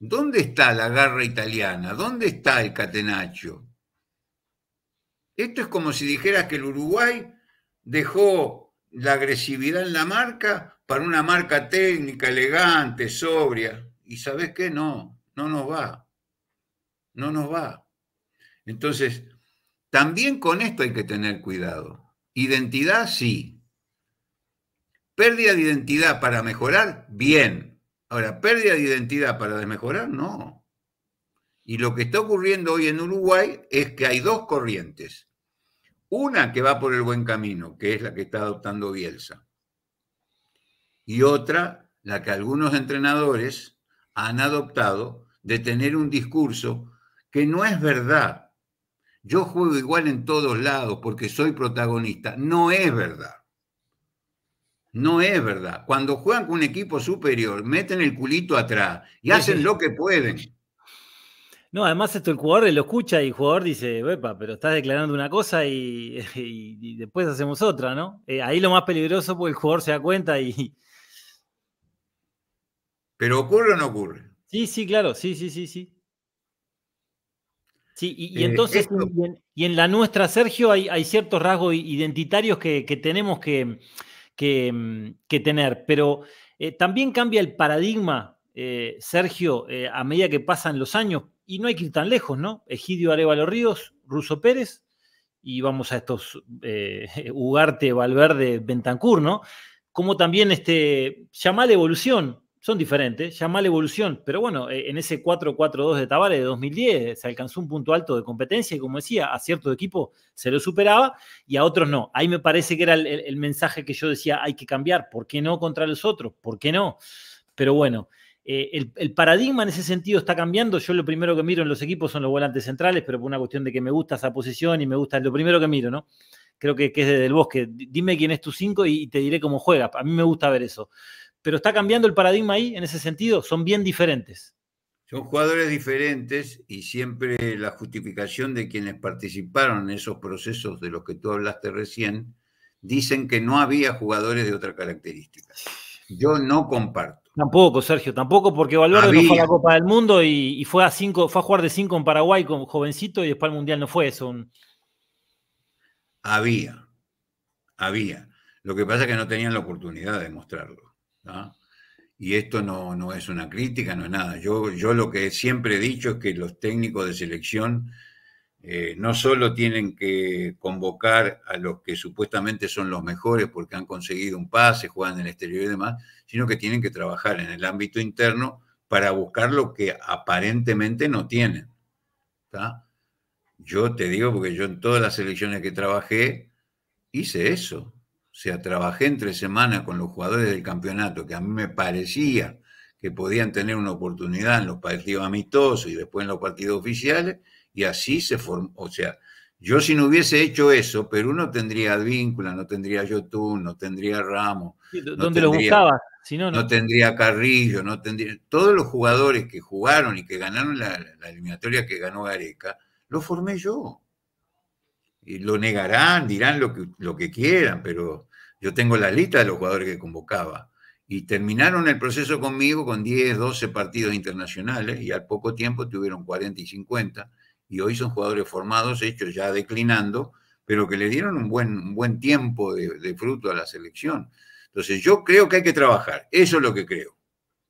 ¿Dónde está la garra italiana? ¿Dónde está el catenacho? Esto es como si dijeras que el Uruguay dejó la agresividad en la marca para una marca técnica, elegante, sobria. ¿Y sabes qué? No, no nos va. No nos va. Entonces, también con esto hay que tener cuidado. Identidad, sí. Pérdida de identidad para mejorar, bien. Ahora, pérdida de identidad para desmejorar, no. Y lo que está ocurriendo hoy en Uruguay es que hay dos corrientes. Una que va por el buen camino, que es la que está adoptando Bielsa. Y otra, la que algunos entrenadores han adoptado de tener un discurso que no es verdad, yo juego igual en todos lados porque soy protagonista, no es verdad. No es verdad. Cuando juegan con un equipo superior, meten el culito atrás y hacen lo que pueden. No, además esto el jugador lo escucha y el jugador dice, pero estás declarando una cosa y, después hacemos otra, ¿no? Eh, ahí lo más peligroso porque el jugador se da cuenta y... ¿Pero ocurre o no ocurre? Sí, sí, claro, sí, sí, sí, sí y, eh, entonces, y, en, la nuestra, Sergio, hay, ciertos rasgos identitarios que, tenemos mm, que, tener, pero eh, también cambia el paradigma, eh, Sergio, a medida que pasan los años, y no hay que ir tan lejos, ¿no? Egidio Arevalo Ríos, Ruso Pérez, y vamos a estos Ugarte, Valverde, Bentancur, ¿no? Como también este, la evolución, son diferentes, ya mala evolución, pero bueno, eh, en ese 4-4-2 de Tavares de 2010 eh, se alcanzó un punto alto de competencia y como decía, a cierto equipo se lo superaba y a otros no. Ahí me parece que era el, mensaje que yo decía, hay que cambiar, ¿por qué no contra los otros? ¿Por qué no? Pero bueno, eh, el, paradigma en ese sentido está cambiando. Yo lo primero que miro en los equipos son los volantes centrales, pero por una cuestión de que me gusta esa posición y me gusta, lo primero que miro, ¿no? Creo que, es desde el bosque. Dime quién es tu 5 y, te diré cómo juega. A mí me gusta ver eso pero está cambiando el paradigma ahí en ese sentido, son bien diferentes. Son jugadores diferentes y siempre la justificación de quienes participaron en esos procesos de los que tú hablaste recién, dicen que no había jugadores de otra característica. Yo no comparto. Tampoco, Sergio, tampoco, porque Valverde había. fue a la Copa del Mundo y, fue, a cinco, fue a jugar de cinco en Paraguay jovencito y después al Mundial no fue eso. Había, había. Lo que pasa es que no tenían la oportunidad de mostrarlo. Y esto no, es una crítica, no es nada. Yo, yo lo que siempre he dicho es que los técnicos de selección eh, no solo tienen que convocar a los que supuestamente son los mejores porque han conseguido un pase, juegan en el exterior y demás, sino que tienen que trabajar en el ámbito interno para buscar lo que aparentemente no tienen. Yo te digo, porque yo en todas las selecciones que trabajé hice eso. O sea, trabajé entre semanas con los jugadores del campeonato, que a mí me parecía que podían tener una oportunidad en los partidos amistosos y después en los partidos oficiales, y así se formó. O sea, yo si no hubiese hecho eso, Perú no tendría Advíncula, no tendría youtube no tendría Ramos. ¿Dónde lo buscaba? Si no, tendría Carrillo, no tendría. Todos los jugadores que jugaron y que ganaron la, eliminatoria que ganó Gareca, lo formé yo. Y lo negarán, dirán lo que, lo que quieran, pero yo tengo la lista de los jugadores que convocaba y terminaron el proceso conmigo con 10, 12 partidos internacionales y al poco tiempo tuvieron 40 y 50 y hoy son jugadores formados, hechos ya declinando, pero que le dieron un buen, buen tiempo de, fruto a la selección. Entonces yo creo que hay que trabajar, eso es lo que creo.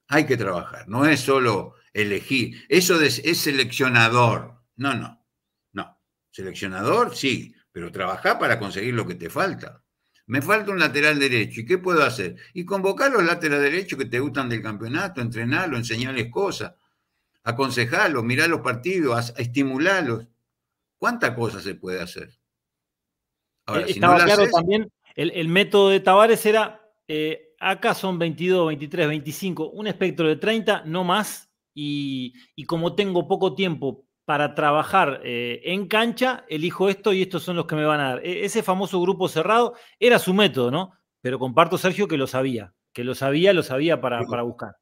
Hay que trabajar, no es solo elegir, eso es seleccionador, no, no, no. Seleccionador sí, pero trabajar para conseguir lo que te falta. Me falta un lateral derecho. ¿Y qué puedo hacer? Y convocar los laterales derechos que te gustan del campeonato, entrenarlos, enseñarles cosas, aconsejarlos, mirar los partidos, estimularlos. ¿Cuántas cosas se puede hacer? Ahora, eh, si no claro también, el, método de Tavares era, eh, acá son 22, 23, 25, un espectro de 30, no más, y, y como tengo poco tiempo para trabajar eh, en cancha, elijo esto y estos son los que me van a dar. E-, ese famoso grupo cerrado era su método, ¿no? Pero comparto, Sergio, que lo sabía, que lo sabía, lo sabía para, buscar.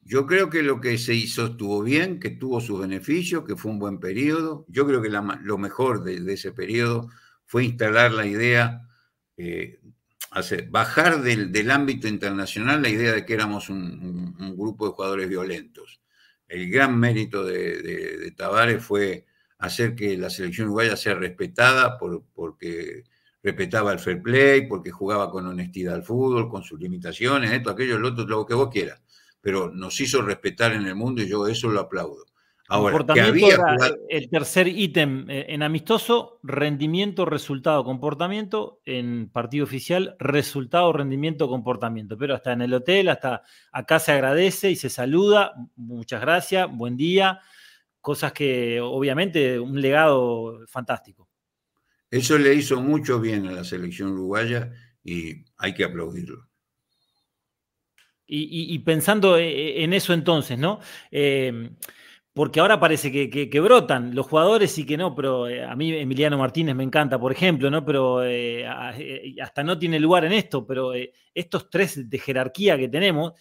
Yo creo que lo que se hizo estuvo bien, que tuvo sus beneficios, que fue un buen periodo. Yo creo que lo mejor de, ese periodo fue instalar la idea, eh, hacer, bajar del, ámbito internacional la idea de que éramos un grupo de jugadores violentos el gran mérito de, de, Tavares fue hacer que la selección uruguaya sea respetada por, porque respetaba el fair play, porque jugaba con honestidad al fútbol, con sus limitaciones, esto, aquello, lo otro, lo que vos quieras. Pero nos hizo respetar en el mundo y yo eso lo aplaudo comportamiento el tercer ítem eh, en amistoso, rendimiento, resultado, comportamiento. En partido oficial, resultado, rendimiento, comportamiento. Pero hasta en el hotel, hasta acá se agradece y se saluda. Muchas gracias, buen día. Cosas que, obviamente, un legado fantástico. Eso le hizo mucho bien a la selección uruguaya y hay que aplaudirlo. Y, pensando eh, en eso entonces, ¿no? Eh, porque ahora parece que, brotan los jugadores y que no, pero eh, a mí Emiliano Martínez me encanta, por ejemplo, ¿no? Pero eh, eh, hasta no tiene lugar en esto, pero estos tres de jerarquía que tenemos,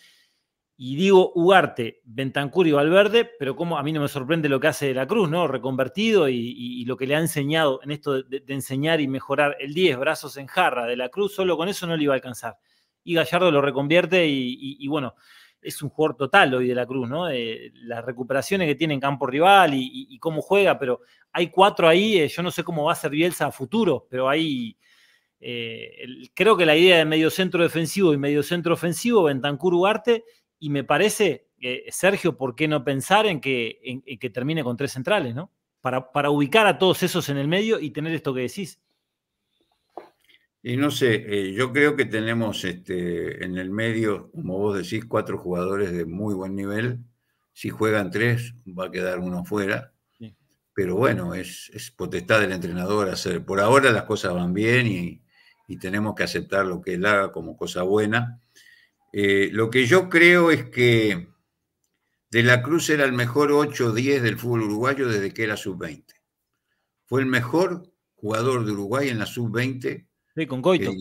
y digo Ugarte, Bentancur y Valverde, pero como a mí no me sorprende lo que hace de la Cruz, ¿no? Reconvertido y, lo que le ha enseñado en esto de, enseñar y mejorar el 10, brazos en jarra de la Cruz, solo con eso no le iba a alcanzar. Y Gallardo lo reconvierte y bueno, es un jugador total hoy de la Cruz, ¿no? Eh, las recuperaciones que tiene en campo rival y, cómo juega, pero hay cuatro ahí, eh, yo no sé cómo va a ser Bielsa a futuro, pero ahí eh, creo que la idea de medio centro defensivo y medio centro ofensivo, Tancur Ugarte, y me parece, Sergio, ¿por qué no pensar en que, termine con tres centrales, ¿no? para ubicar a todos esos en el medio y tener esto que decís. Y no sé, eh, yo creo que tenemos este, en el medio, como vos decís, cuatro jugadores de muy buen nivel. Si juegan tres, va a quedar uno fuera. Pero bueno, es, potestad del entrenador hacer. Por ahora las cosas van bien y, tenemos que aceptar lo que él haga como cosa buena. Eh, lo que yo creo es que De la Cruz era el mejor 8-10 del fútbol uruguayo desde que era sub-20. Fue el mejor jugador de Uruguay en la sub-20 Sí, con Coito.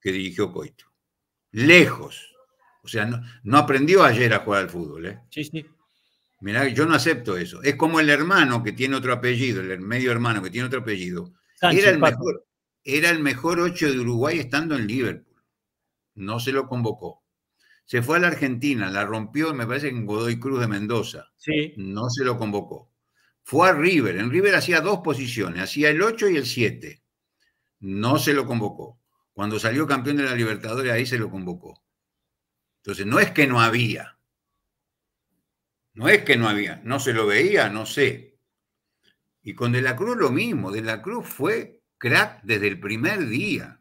Que dirigió, Coito. Lejos. O sea, no, aprendió ayer a jugar al fútbol. ¿eh? Sí, sí. Mirá, yo no acepto eso. Es como el hermano que tiene otro apellido, el medio hermano que tiene otro apellido. era el mejor, era el mejor 8 de Uruguay estando en Liverpool. No se lo convocó. Se fue a la Argentina, la rompió, me parece, en Godoy Cruz de Mendoza. Sí. No se lo convocó. Fue a River. En River hacía dos posiciones, hacía el 8 y el 7 no se lo convocó. Cuando salió campeón de la Libertadores, ahí se lo convocó. Entonces, no es que no había. No es que no había. No se lo veía, no sé. Y con De la Cruz lo mismo. De la Cruz fue crack desde el primer día.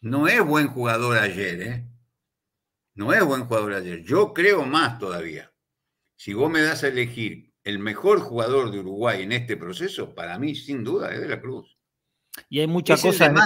No es buen jugador ayer, ¿eh? No es buen jugador ayer. Yo creo más todavía. Si vos me das a elegir el mejor jugador de Uruguay en este proceso, para mí, sin duda, es De la Cruz. Y hay muchas cosas. Es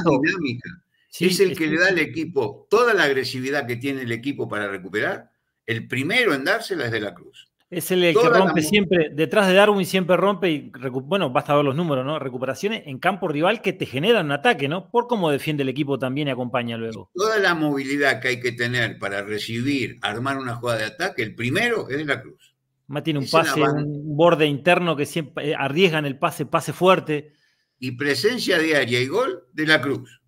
el es el que le da al equipo toda la agresividad que tiene el equipo para recuperar. El primero en dársela es de la Cruz. Es el que rompe siempre, detrás de Darwin siempre rompe y, bueno, basta ver los números, ¿no? Recuperaciones en campo rival que te generan un ataque, ¿no? Por cómo defiende el equipo también y acompaña luego. toda la movilidad que hay que tener para recibir, armar una jugada de ataque, el primero es de la Cruz. Más tiene un pase, un borde interno que siempre eh, arriesgan el pase, pase fuerte y presencia diaria y gol de la cruz.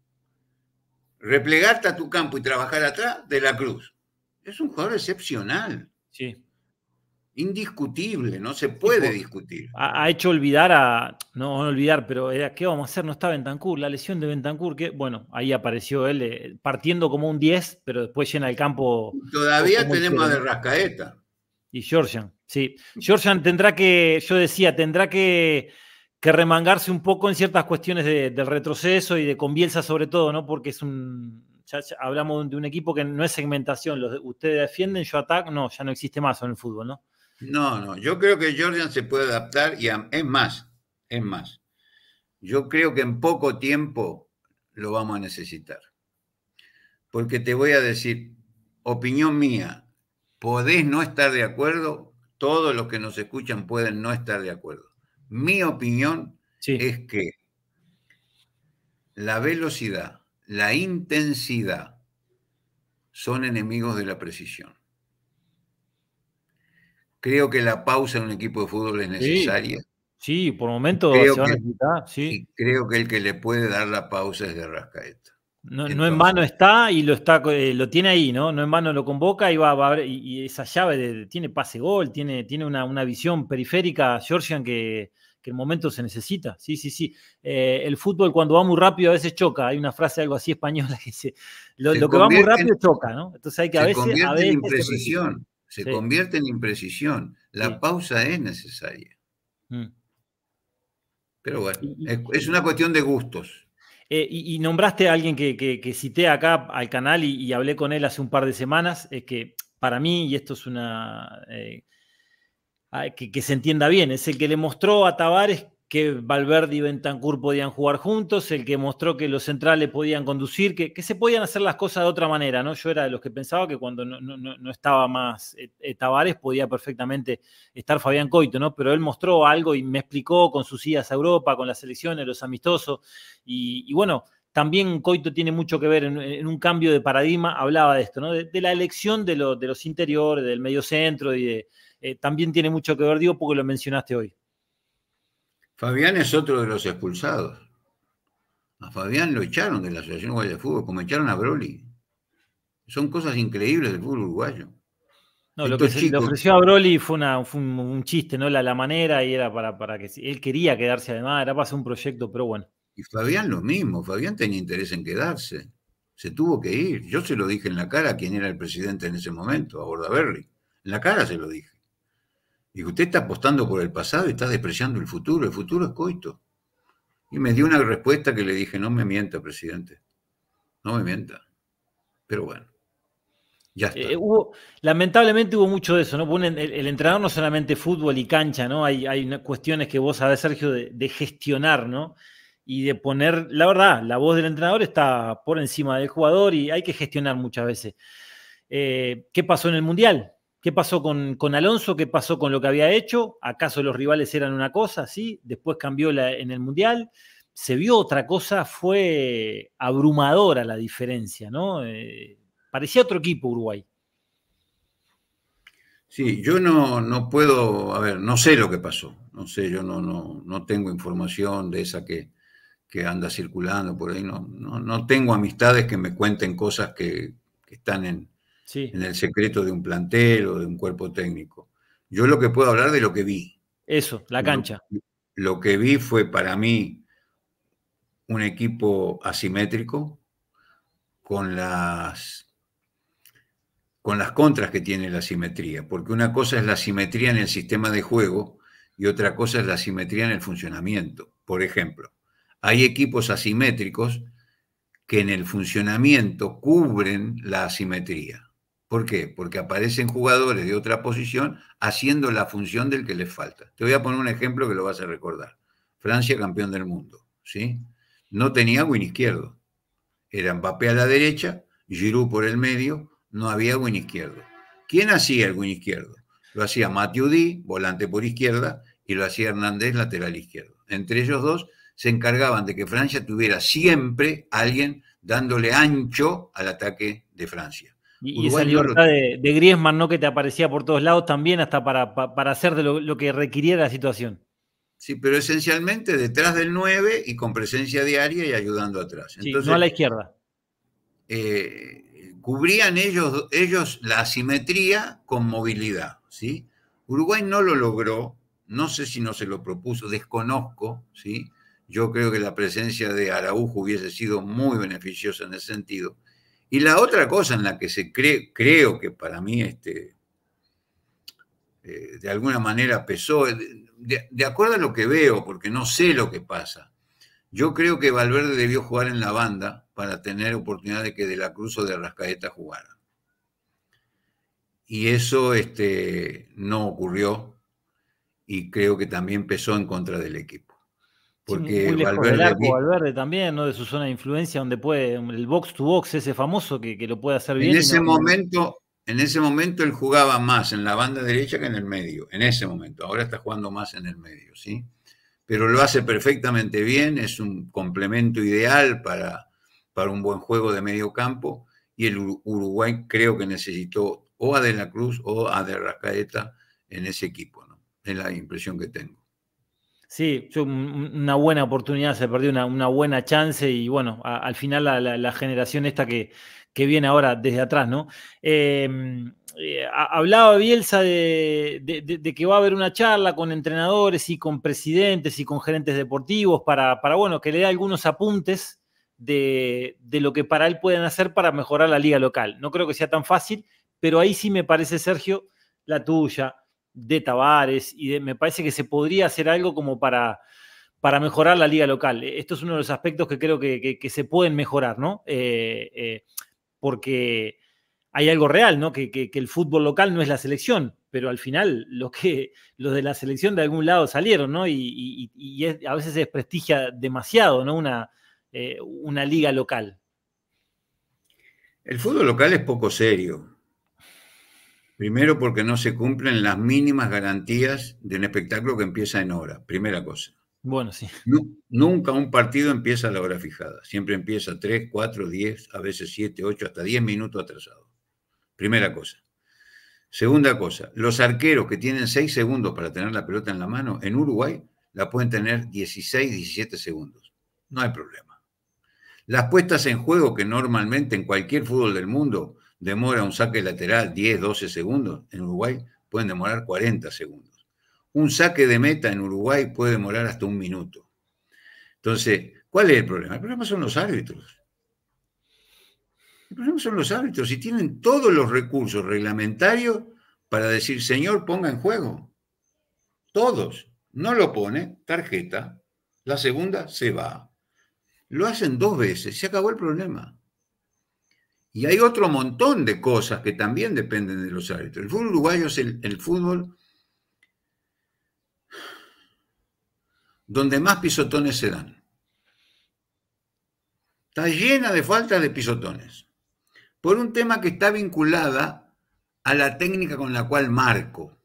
Replegarte a tu campo y trabajar atrás de la cruz. Es un jugador excepcional. Sí. Indiscutible, no se puede discutir. Ha, hecho olvidar a. No, olvidar, pero era, ¿qué vamos a hacer? No está Bentancur, la lesión de Bentancur, que bueno, ahí apareció él eh, partiendo como un 10, pero después llena el campo. Todavía tenemos de Rascaeta. Y Georgian, sí. Georgian tendrá que, yo decía, tendrá que que remangarse un poco en ciertas cuestiones de, del retroceso y de convielza sobre todo, ¿no? Porque es un. Ya, hablamos de un equipo que no es segmentación. ustedes defienden, yo ataco. No, ya no existe más en el fútbol, ¿no? No, no. Yo creo que Jordan se puede adaptar y es más, es más. Yo creo que en poco tiempo lo vamos a necesitar. Porque te voy a decir, opinión mía, podés no estar de acuerdo, todos los que nos escuchan pueden no estar de acuerdo mi opinión es que la velocidad, la intensidad son enemigos de la precisión. Creo que la pausa en un equipo de fútbol es necesaria. Sí, por momento momento se va a necesitar. Y creo que el que le puede dar la pausa es de Rascaeta. No, en vano está y lo está eh, lo tiene ahí, ¿no? No en vano lo convoca y va, y, esa llave tiene pase gol, tiene, tiene una, una visión periférica, Georgian, que, que el momento se necesita. Sí, sí, sí. Eh, el fútbol cuando va muy rápido a veces choca. Hay una frase algo así española que dice, lo, que va muy rápido choca, ¿no? Entonces hay que a veces... en imprecisión, se, convierte en imprecisión. La pausa es necesaria. Mm. Pero bueno, es, una cuestión de gustos. Eh, y, nombraste a alguien que, que, cité acá al canal y, hablé con él hace un par de semanas, es que para mí, y esto es una, eh, que, se entienda bien. Es el que le mostró a Tavares que Valverde y Bentancur podían jugar juntos, el que mostró que los centrales podían conducir, que, que se podían hacer las cosas de otra manera. ¿no? Yo era de los que pensaba que cuando no, estaba más eh, eh, Tavares podía perfectamente estar Fabián Coito, ¿no? pero él mostró algo y me explicó con sus idas a Europa, con las elecciones, los amistosos, y, bueno. También Coito tiene mucho que ver en, un cambio de paradigma, hablaba de esto, ¿no? de, la elección de, de los interiores, del medio centro y de, eh, también tiene mucho que ver, digo, porque lo mencionaste hoy. Fabián es otro de los expulsados. A Fabián lo echaron de la Asociación Uruguaya de Fútbol, como echaron a Broly. Son cosas increíbles del fútbol uruguayo. No, lo que se, le ofreció a Broly fue, un, chiste, ¿no? La, la manera y era para, que él quería quedarse además, era para hacer un proyecto, pero bueno. Y Fabián lo mismo, Fabián tenía interés en quedarse. Se tuvo que ir. Yo se lo dije en la cara a quien era el presidente en ese momento, a Bordaberry. En la cara se lo dije. Y usted está apostando por el pasado y está despreciando el futuro. El futuro es coito. Y me dio una respuesta que le dije, no me mienta, presidente. No me mienta. Pero bueno. Ya está. Eh, lamentablemente hubo mucho de eso, ¿no? El, el, entrenador no solamente fútbol y cancha, ¿no? Hay, hay cuestiones que vos sabés, Sergio, de, gestionar, ¿no? Y de poner, la verdad, la voz del entrenador está por encima del jugador y hay que gestionar muchas veces. Eh, ¿Qué pasó en el Mundial? ¿Qué pasó con, Alonso? ¿Qué pasó con lo que había hecho? ¿Acaso los rivales eran una cosa? Sí, después cambió en el Mundial. Se vio otra cosa, fue abrumadora la diferencia, ¿no? Eh, parecía otro equipo Uruguay. Sí, yo no, puedo, a ver, no sé lo que pasó, no sé, yo no, no, tengo información de esa que, anda circulando por ahí, no, no, tengo amistades que me cuenten cosas que están en, en el secreto de un plantel o de un cuerpo técnico. Yo lo que puedo hablar de lo que vi. Eso, la cancha. Lo, que vi fue para mí un equipo asimétrico con las con las contras que tiene la simetría, porque una cosa es la simetría en el sistema de juego y otra cosa es la simetría en el funcionamiento. Por ejemplo, hay equipos asimétricos que en el funcionamiento cubren la asimetría. ¿Por qué? Porque aparecen jugadores de otra posición haciendo la función del que les falta. Te voy a poner un ejemplo que lo vas a recordar. Francia campeón del mundo, ¿sí? No tenía win izquierdo. Era Mbappé a la derecha, Giroud por el medio, no había win izquierdo. ¿Quién hacía el win izquierdo? Lo hacía Matthew D, volante por izquierda, y lo hacía Hernández, lateral izquierdo. Entre ellos dos se encargaban de que Francia tuviera siempre alguien dándole ancho al ataque de Francia. Y, y esa de, Griezmann, ¿no? Que te aparecía por todos lados también, hasta para, hacer de lo, que requiriera la situación. Sí, pero esencialmente detrás del 9 y con presencia diaria y ayudando atrás. sí, no a la izquierda. Eh, cubrían ellos, ellos la asimetría con movilidad, ¿sí? Uruguay no lo logró, no sé si no se lo propuso, desconozco, ¿sí? Yo creo que la presencia de Araújo hubiese sido muy beneficiosa en ese sentido y la otra cosa en la que se cree, creo que para mí este, eh, de alguna manera pesó, eh, de, acuerdo a lo que veo, porque no sé lo que pasa, yo creo que Valverde debió jugar en la banda para tener oportunidad de que De la Cruz o de Rascaeta jugaran. Y eso este, no ocurrió y creo que también pesó en contra del equipo. Porque muy Valverde, arco, también, ¿no? De su zona de influencia, donde puede, el box to box ese famoso que, lo puede hacer bien. En ese momento, en ese momento él jugaba más en la banda derecha que en el medio, en ese momento. Ahora está jugando más en el medio, ¿sí? Pero lo hace perfectamente bien, es un complemento ideal para, para un buen juego de medio campo. Y el Uruguay creo que necesitó o a De la Cruz o a De Rascaeta en ese equipo, ¿no? Es la impresión que tengo. Sí, una buena oportunidad, se perdió una, buena chance y bueno, al final la, generación esta que, viene ahora desde atrás, ¿no? Em, eh, hablaba Bielsa de, que va a haber una charla con entrenadores y con presidentes y con gerentes deportivos para, para bueno, que le dé algunos apuntes de, lo que para él pueden hacer para mejorar la liga local. No creo que sea tan fácil, pero ahí sí me parece, Sergio, la tuya, de Tavares y me parece que se podría hacer algo como para, para mejorar la liga local. E, esto es uno de los aspectos que creo que, se pueden mejorar, ¿no? Eh, eh, porque hay algo real, ¿no? Que, el fútbol local no es la selección, pero al final los, que, los de la selección de algún lado salieron, ¿no? Y, a veces se desprestigia demasiado, ¿no? Una, eh, una liga local. El fútbol local es poco serio. Primero porque no se cumplen las mínimas garantías de un espectáculo que empieza en hora, primera cosa. Bueno, sí. nunca un partido empieza a la hora fijada, siempre empieza 3, 4, 10, a veces 7, 8, hasta 10 minutos atrasado. Primera cosa. Segunda cosa, los arqueros que tienen 6 segundos para tener la pelota en la mano, en Uruguay la pueden tener 16, 17 segundos. No hay problema. Las puestas en juego que normalmente en cualquier fútbol del mundo demora un saque lateral 10, 12 segundos, en Uruguay pueden demorar 40 segundos. Un saque de meta en Uruguay puede demorar hasta un minuto. Entonces, ¿cuál es el problema? El problema son los árbitros. El problema son los árbitros y tienen todos los recursos reglamentarios para decir, señor, ponga en juego. Todos. No lo pone, tarjeta. La segunda se va. Lo hacen dos veces, se acabó el problema. Y hay otro montón de cosas que también dependen de los árbitros. El fútbol uruguayo es el, el fútbol donde más pisotones se dan. Está llena de faltas de pisotones. Por un tema que está vinculada a la técnica con la cual marco.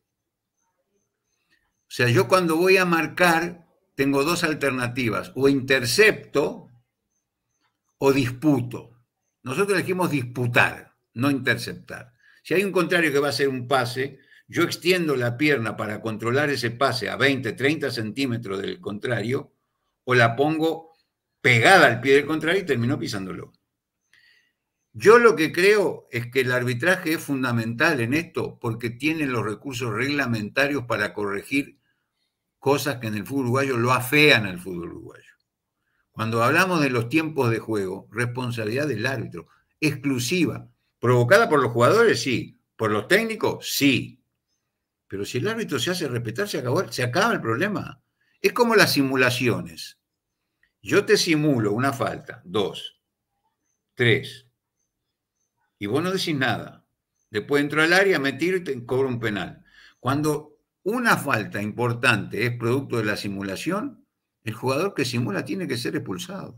O sea, yo cuando voy a marcar tengo dos alternativas, o intercepto o disputo. Nosotros elegimos disputar, no interceptar. Si hay un contrario que va a hacer un pase, yo extiendo la pierna para controlar ese pase a 20, 30 centímetros del contrario, o la pongo pegada al pie del contrario y termino pisándolo. Yo lo que creo es que el arbitraje es fundamental en esto porque tiene los recursos reglamentarios para corregir cosas que en el fútbol uruguayo lo afean al fútbol uruguayo. Cuando hablamos de los tiempos de juego, responsabilidad del árbitro, exclusiva. ¿Provocada por los jugadores? Sí. ¿Por los técnicos? Sí. Pero si el árbitro se hace respetar, se acaba, se acaba el problema. Es como las simulaciones. Yo te simulo una falta, dos, tres, y vos no decís nada. Después entro al área, me tiro y te cobro un penal. Cuando una falta importante es producto de la simulación, el jugador que simula tiene que ser expulsado.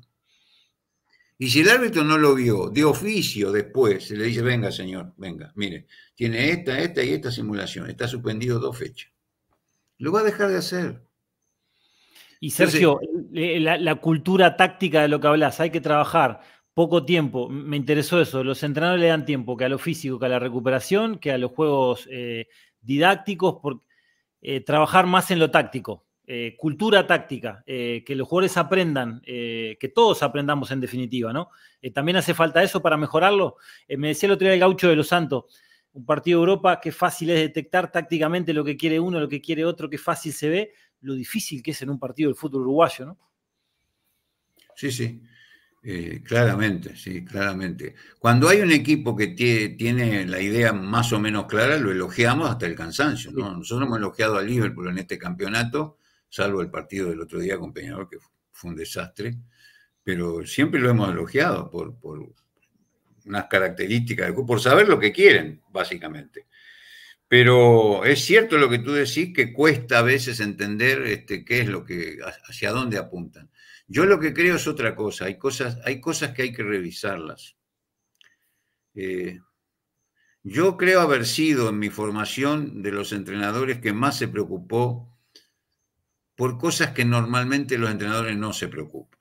Y si el árbitro no lo vio, de oficio después, se le dice, venga señor, venga, mire, tiene esta, esta y esta simulación, está suspendido dos fechas. Lo va a dejar de hacer. Y Sergio, eh, la, cultura táctica de lo que hablas, hay que trabajar poco tiempo. Me interesó eso. Los entrenadores le dan tiempo que a lo físico, que a la recuperación, que a los juegos eh, didácticos, por eh, trabajar más en lo táctico. Eh, cultura táctica, eh, que los jugadores aprendan, eh, que todos aprendamos en definitiva, ¿no? También hace falta eso para mejorarlo. me decía el otro día el gaucho de los Santos, un partido de Europa, qué fácil es detectar tácticamente lo que quiere uno, lo que quiere otro, qué fácil se ve, lo difícil que es en un partido del fútbol uruguayo, ¿no? Sí, sí, claramente, sí, claramente. Cuando hay un equipo que tiene la idea más o menos clara, lo elogiamos hasta el cansancio, ¿no? Nosotros hemos elogiado a Liverpool en este campeonato salvo el partido del otro día con Peñarol, que fue un desastre, pero siempre lo hemos elogiado por, unas características, por saber lo que quieren, básicamente. Pero es cierto lo que tú decís, que cuesta a veces entender este, qué es lo que, hacia dónde apuntan. Yo lo que creo es otra cosa, hay cosas, hay cosas que hay que revisarlas. Eh, yo creo haber sido en mi formación de los entrenadores que más se preocupó por cosas que normalmente los entrenadores no se preocupan.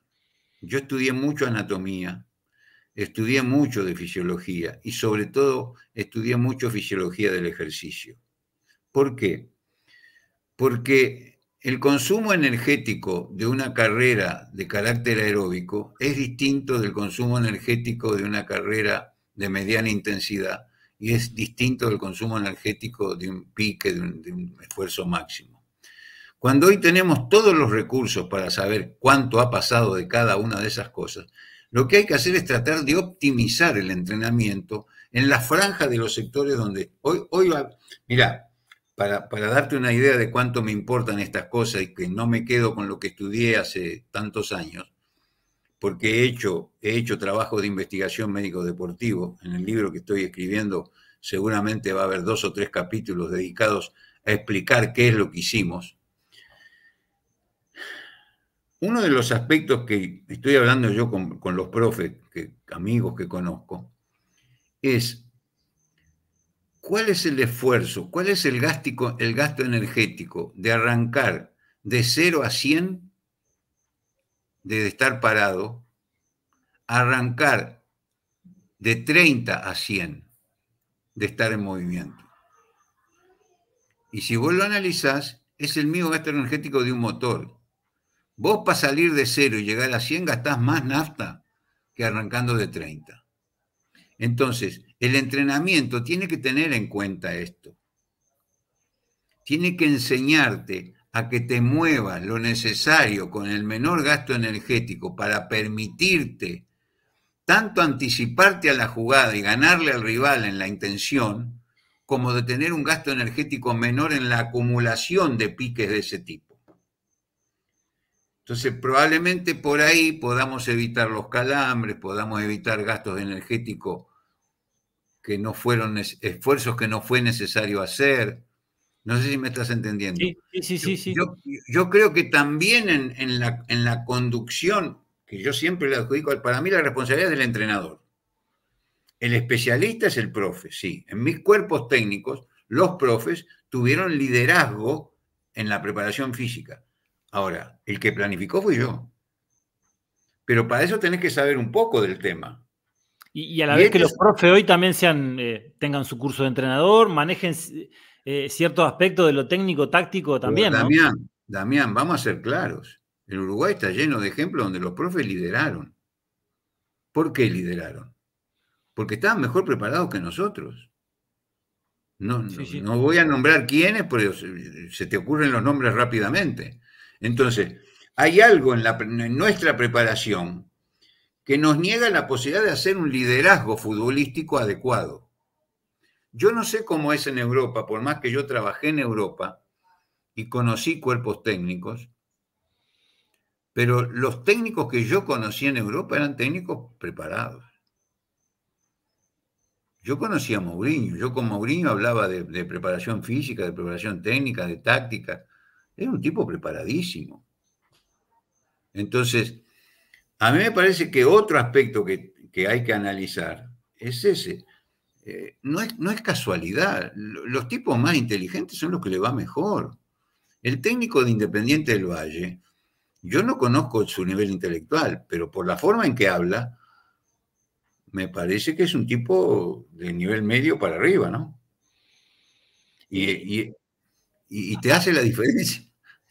Yo estudié mucho anatomía, estudié mucho de fisiología y sobre todo estudié mucho fisiología del ejercicio. ¿Por qué? Porque el consumo energético de una carrera de carácter aeróbico es distinto del consumo energético de una carrera de mediana intensidad y es distinto del consumo energético de un pique, de un, esfuerzo máximo. Cuando hoy tenemos todos los recursos para saber cuánto ha pasado de cada una de esas cosas, lo que hay que hacer es tratar de optimizar el entrenamiento en la franja de los sectores donde hoy, hoy Mira, para, para, darte una idea de cuánto me importan estas cosas y que no me quedo con lo que estudié hace tantos años, porque he hecho, he hecho trabajo de investigación médico-deportivo. En el libro que estoy escribiendo seguramente va a haber dos o tres capítulos dedicados a explicar qué es lo que hicimos uno de los aspectos que estoy hablando yo con, los profes, que, amigos que conozco, es cuál es el esfuerzo, cuál es el, el gasto energético de arrancar de 0 a 100, de estar parado, arrancar de 30 a 100, de estar en movimiento. Y si vos lo analizás, es el mismo gasto energético de un motor. Vos para salir de cero y llegar a 100 gastás más nafta que arrancando de 30. Entonces, el entrenamiento tiene que tener en cuenta esto. Tiene que enseñarte a que te muevas lo necesario con el menor gasto energético para permitirte tanto anticiparte a la jugada y ganarle al rival en la intención, como de tener un gasto energético menor en la acumulación de piques de ese tipo. Entonces, probablemente por ahí podamos evitar los calambres, podamos evitar gastos energéticos que no fueron, esfuerzos que no fue necesario hacer. No sé si me estás entendiendo. Sí, sí, sí. Yo, creo que también en, la, en la conducción, que yo siempre le adjudico, para mí la responsabilidad es del entrenador. El especialista es el profe, sí. En mis cuerpos técnicos, los profes tuvieron liderazgo en la preparación física Ahora, el que planificó fui yo. Pero para eso tenés que saber un poco del tema. Y, a la vez que este los profes hoy también sean, eh, tengan su curso de entrenador, manejen eh, ciertos aspectos de lo técnico, táctico también. ¿no? Damián, Damián, vamos a ser claros. El Uruguay está lleno de ejemplos donde los profes lideraron. ¿Por qué lideraron? Porque estaban mejor preparados que nosotros. No, no voy a nombrar quiénes, pero se te ocurren los nombres rápidamente. Entonces, hay algo en, nuestra preparación que nos niega la posibilidad de hacer un liderazgo futbolístico adecuado. Yo no sé cómo es en Europa, por más que yo trabajé en Europa y conocí cuerpos técnicos, pero los técnicos que yo conocí en Europa eran técnicos preparados. Yo conocía a Mourinho, yo con Mourinho hablaba de preparación física, de preparación técnica, de táctica, es un tipo preparadísimo. Entonces, a mí me parece que otro aspecto que, hay que analizar es ese. Eh, no, es, casualidad. Los tipos más inteligentes son los que le va mejor. El técnico de Independiente del Valle, yo no conozco su nivel intelectual, pero por la forma en que habla, me parece que es un tipo de nivel medio para arriba, ¿no? y te hace la diferencia.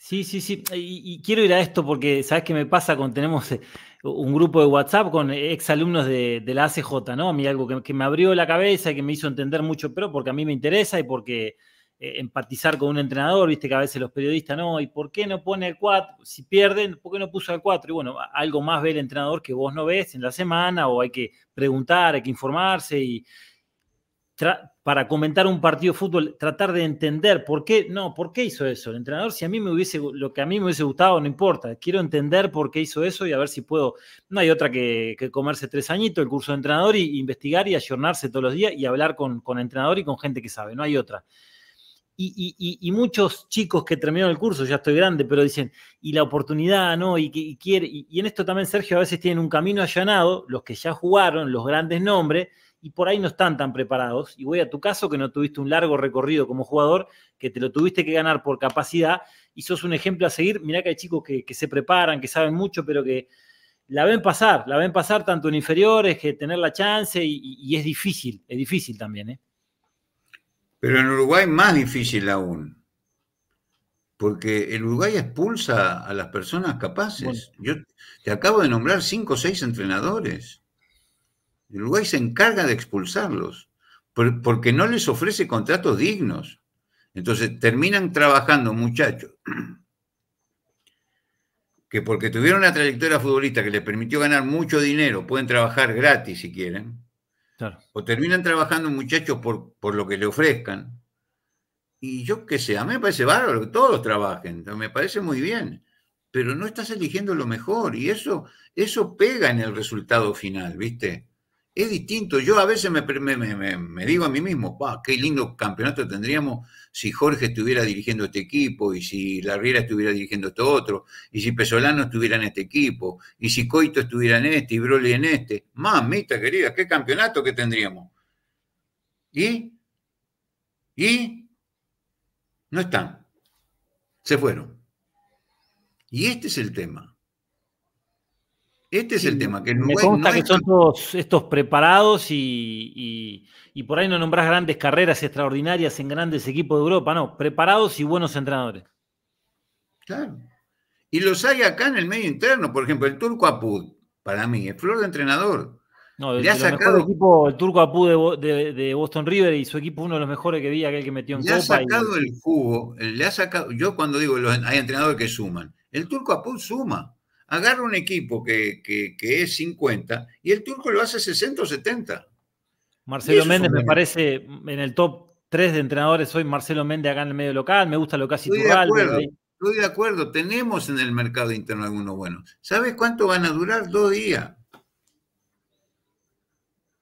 Sí, sí, sí. Y, quiero ir a esto porque, ¿sabes qué me pasa? Cuando tenemos eh, un grupo de WhatsApp con exalumnos de, de la ACJ, ¿no? A mí algo que, me abrió la cabeza y que me hizo entender mucho, pero porque a mí me interesa y porque eh, empatizar con un entrenador, viste que a veces los periodistas, no, ¿y por qué no pone el 4? Si pierden, ¿por qué no puso el 4? Y bueno, algo más ve el entrenador que vos no ves en la semana o hay que preguntar, hay que informarse y para comentar un partido de fútbol, tratar de entender por qué, no, por qué hizo eso el entrenador. Si a mí me hubiese, lo que a mí me hubiese gustado, no importa. Quiero entender por qué hizo eso y a ver si puedo. No hay otra que, comerse tres añitos el curso de entrenador y investigar y ayornarse todos los días y hablar con, con entrenador y con gente que sabe. No hay otra. Y, muchos chicos que terminaron el curso, ya estoy grande, pero dicen, y la oportunidad, ¿no? Y, y quiere, y, en esto también, Sergio, a veces tienen un camino allanado, los que ya jugaron, los grandes nombres, y por ahí no están tan preparados. Y voy a tu caso, que no tuviste un largo recorrido como jugador, que te lo tuviste que ganar por capacidad y sos un ejemplo a seguir. Mirá que hay chicos que, se preparan, que saben mucho, pero que la ven pasar, la ven pasar tanto en inferiores que tener la chance y, es difícil, es difícil también. ¿eh? Pero en Uruguay más difícil aún. Porque el Uruguay expulsa a las personas capaces. Yo te acabo de nombrar cinco o seis entrenadores. El Uruguay se encarga de expulsarlos porque no les ofrece contratos dignos. Entonces terminan trabajando muchachos que porque tuvieron una trayectoria futbolista que les permitió ganar mucho dinero, pueden trabajar gratis si quieren, o terminan trabajando muchachos por, por lo que le ofrezcan. Y yo qué sé, a mí me parece bárbaro que todos trabajen, me parece muy bien, pero no estás eligiendo lo mejor y eso, eso pega en el resultado final, ¿viste? es distinto. Yo a veces me, digo a mí mismo, qué lindo campeonato tendríamos si Jorge estuviera dirigiendo este equipo, y si Larriera estuviera dirigiendo este otro, y si Pesolano estuviera en este equipo, y si Coito estuviera en este, y Broly en este. Mamita querida, qué campeonato que tendríamos. ¿Y? ¿Y? No están. Se fueron. Y este es el tema. Este es el tema, que el Me gusta que son todos estos preparados y, por ahí no nombras grandes carreras extraordinarias en grandes equipos de Europa, no, preparados y buenos entrenadores. Claro. Y los hay acá en el medio interno, por ejemplo, el turco Apud, para mí, es flor de entrenador. No, el, sacado... equipo, el turco Apud de, Boston River y su equipo uno de los mejores que vi, aquel que metió en Copa. Le ha sacado el jugo, eh, le ha sacado, yo cuando digo, hay entrenadores que suman, el turco Apud suma agarra un equipo que, es 50 y el turco lo hace 60 o 70. Marcelo Méndez me parece en el top 3 de entrenadores hoy Marcelo Méndez acá en el medio local, me gusta lo casi hace Estoy de acuerdo, estoy de acuerdo, tenemos en el mercado interno algunos buenos. ¿Sabes cuánto van a durar? Dos días.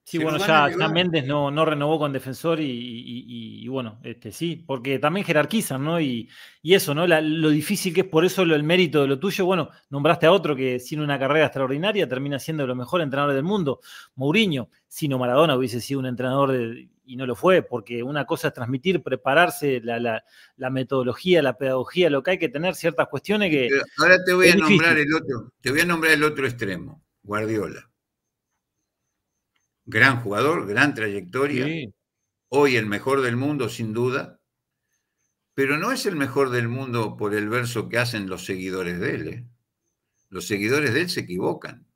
Sí, bueno, ya, ya, Méndez no, no renovó con defensor y, bueno, este, sí, porque también jerarquizan, ¿no? Y, eso, ¿no? lo difícil que es por eso lo, el mérito de lo tuyo. Bueno, nombraste a otro que sin una carrera extraordinaria termina siendo lo mejor entrenador del mundo, Mourinho. Si no Maradona hubiese sido un entrenador y no lo fue, porque una cosa es transmitir, prepararse, la, metodología, la pedagogía, lo que hay que tener, ciertas cuestiones que. Ahora te voy a nombrar el otro, te voy a nombrar el otro extremo, Guardiola gran jugador, gran trayectoria, hoy el mejor del mundo sin duda, pero no es el mejor del mundo por el verso que hacen los seguidores de él. ¿eh? Los seguidores de él se equivocan,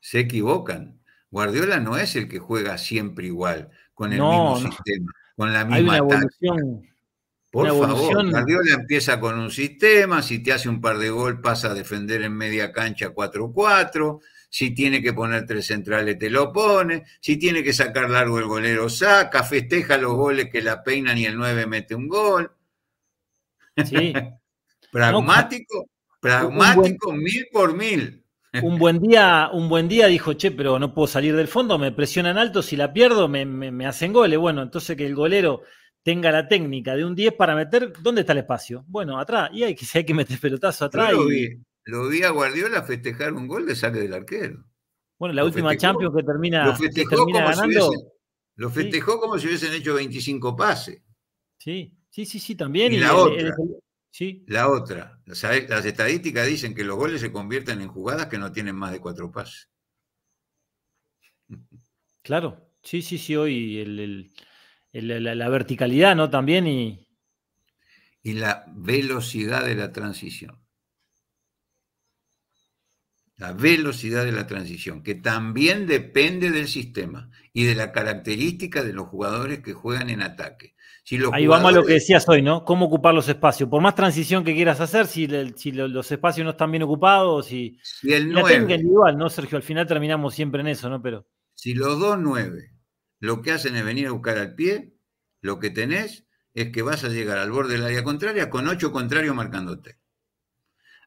se equivocan. Guardiola no es el que juega siempre igual, con el mismo sistema, con la misma Hay Por favor, Guardiola empieza con un sistema, si te hace un par de gol pasa a defender en media cancha 4-4, si tiene que poner tres centrales te lo pone, si tiene que sacar largo el golero saca, festeja los goles que la peinan y el 9 mete un gol. Sí. pragmático, pragmático mil por mil. un buen día, un buen día dijo, che, pero no puedo salir del fondo, me presionan alto, si la pierdo me, hacen goles. Bueno, entonces que el golero tenga la técnica de un 10 para meter, ¿dónde está el espacio? Bueno, atrás, y hay que, que meter pelotazo atrás. y... Lo vi a Guardiola festejar un gol de sale del arquero. Bueno, la última Champions que termina, lo festejó como ganando. Si hubiesen, lo festejó como si hubiesen hecho 25 pases. Sí, sí, sí, sí, también. Y, la otra. sí. La otra. Las, estadísticas dicen que los goles se convierten en jugadas que no tienen más de cuatro pases. Claro, sí, sí, sí, hoy la, la, verticalidad, ¿no? También y... Y la velocidad de la transición la velocidad de la transición, que también depende del sistema y de la característica de los jugadores que juegan en ataque. Si los Ahí vamos a lo que decías hoy, ¿no? ¿Cómo ocupar los espacios? Por más transición que quieras hacer, si, los espacios no están bien ocupados, si, si el ¿no, Sergio? Al final terminamos siempre en eso, ¿no? Pero... Si los dos nueve lo que hacen es venir a buscar al pie, lo que tenés es que vas a llegar al borde del área contraria con ocho contrarios marcándote.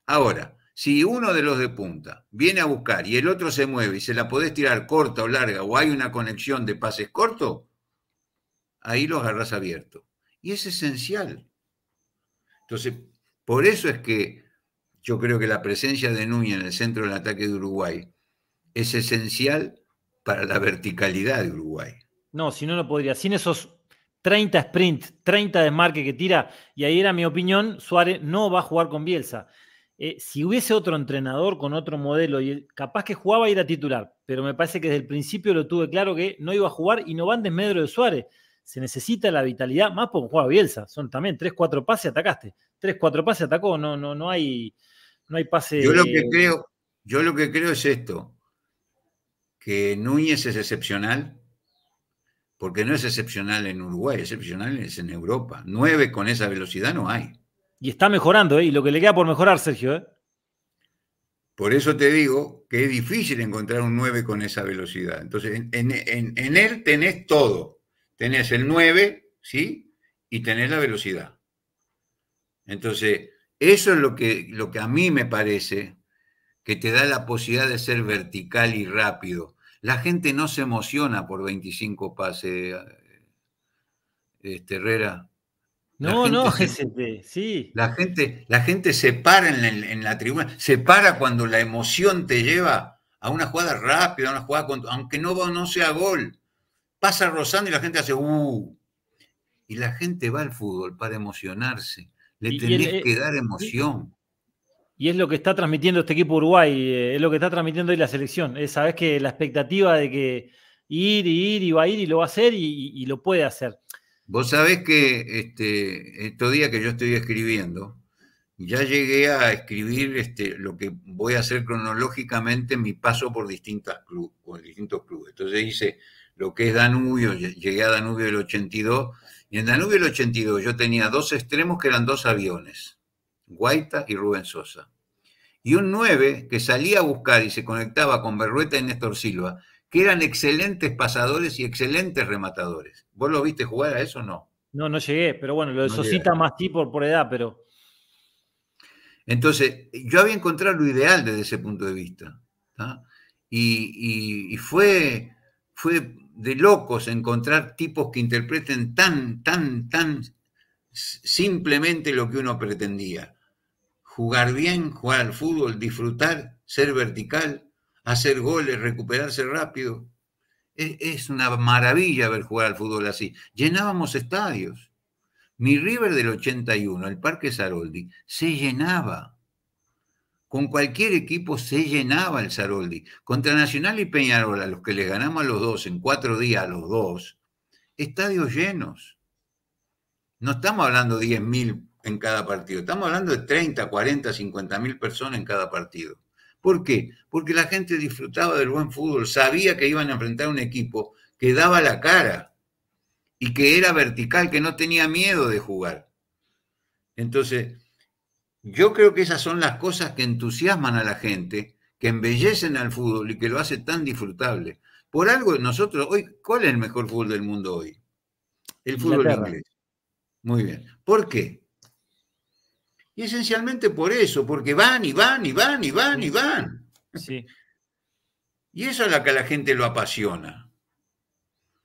Ahora, si uno de los de punta viene a buscar y el otro se mueve y se la podés tirar corta o larga o hay una conexión de pases corto, ahí lo agarrás abierto. Y es esencial. Entonces, por eso es que yo creo que la presencia de Núñez en el centro del ataque de Uruguay es esencial para la verticalidad de Uruguay. No, si no, no podría. Sin esos 30 sprints, 30 desmarques que tira, y ahí era mi opinión, Suárez no va a jugar con Bielsa. Eh, si hubiese otro entrenador con otro modelo, y capaz que jugaba y era titular, pero me parece que desde el principio lo tuve claro que no iba a jugar y no van desmedro de Suárez. Se necesita la vitalidad, más porque Juega Bielsa. Son también 3-4 pases, atacaste. 3-4 pases, atacó. No, no, no hay, no hay pase. Yo lo, que creo, yo lo que creo es esto: que Núñez es excepcional, porque no es excepcional en Uruguay, excepcional es en Europa. Nueve con esa velocidad no hay. Y está mejorando, ¿eh? Y lo que le queda por mejorar, Sergio, ¿eh? Por eso te digo que es difícil encontrar un 9 con esa velocidad. Entonces, en, él tenés todo. Tenés el 9, ¿sí? Y tenés la velocidad. Entonces, eso es lo que, lo que a mí me parece que te da la posibilidad de ser vertical y rápido. La gente no se emociona por 25 pases, eh, este, Herrera. No, no, GCT, este, sí. La gente, la gente se para en la, tribuna, se para cuando la emoción te lleva a una jugada rápida, a una jugada, aunque no, no sea gol. Pasa rozando y la gente hace, uh. Y la gente va al fútbol para emocionarse. Le tenés eh, que dar emoción. Y es lo que está transmitiendo este equipo Uruguay, eh, es lo que está transmitiendo hoy la selección. sabes que la expectativa de que ir y ir y va a ir y lo va a hacer y lo puede hacer. Vos sabés que este, estos días que yo estoy escribiendo, ya llegué a escribir este, lo que voy a hacer cronológicamente mi paso por, distintas por distintos clubes. Entonces hice lo que es Danubio, llegué a Danubio el 82, y en Danubio el 82 yo tenía dos extremos que eran dos aviones, Guaita y Rubén Sosa. Y un 9 que salía a buscar y se conectaba con Berrueta y Néstor Silva que eran excelentes pasadores y excelentes rematadores. ¿Vos lo viste jugar a eso o no? No, no llegué, pero bueno, lo de más tipo por, edad, pero. Entonces, yo había encontrado lo ideal desde ese punto de vista. Y, fue, fue de locos encontrar tipos que interpreten tan, tan, tan simplemente lo que uno pretendía. Jugar bien, jugar al fútbol, disfrutar, ser vertical, hacer goles, recuperarse rápido. E, es, una maravilla ver jugar al fútbol así. Llenábamos estadios. Mi River del 81, el Parque Saroldi, se llenaba. Con cualquier equipo se llenaba el Saroldi. Contra Nacional y Peñarol, los que les ganamos a los dos en cuatro días, a los dos, estadios llenos. No estamos hablando de 10.000 en cada partido, estamos hablando de 30, 40, 50.000 personas en cada partido. ¿Por qué? Porque la gente disfrutaba del buen fútbol, sabía que iban a enfrentar un equipo que daba la cara y que era vertical, que no tenía miedo de jugar. Entonces, yo creo que esas son las cosas que entusiasman a la gente, que embellecen al fútbol y que lo hace tan disfrutable. Por algo nosotros hoy, ¿cuál es el mejor fútbol del mundo hoy? El fútbol inglés. Muy bien. ¿Por qué? Y esencialmente por eso, porque van y van y van y van y van. Sí. Y eso es lo que la gente lo apasiona.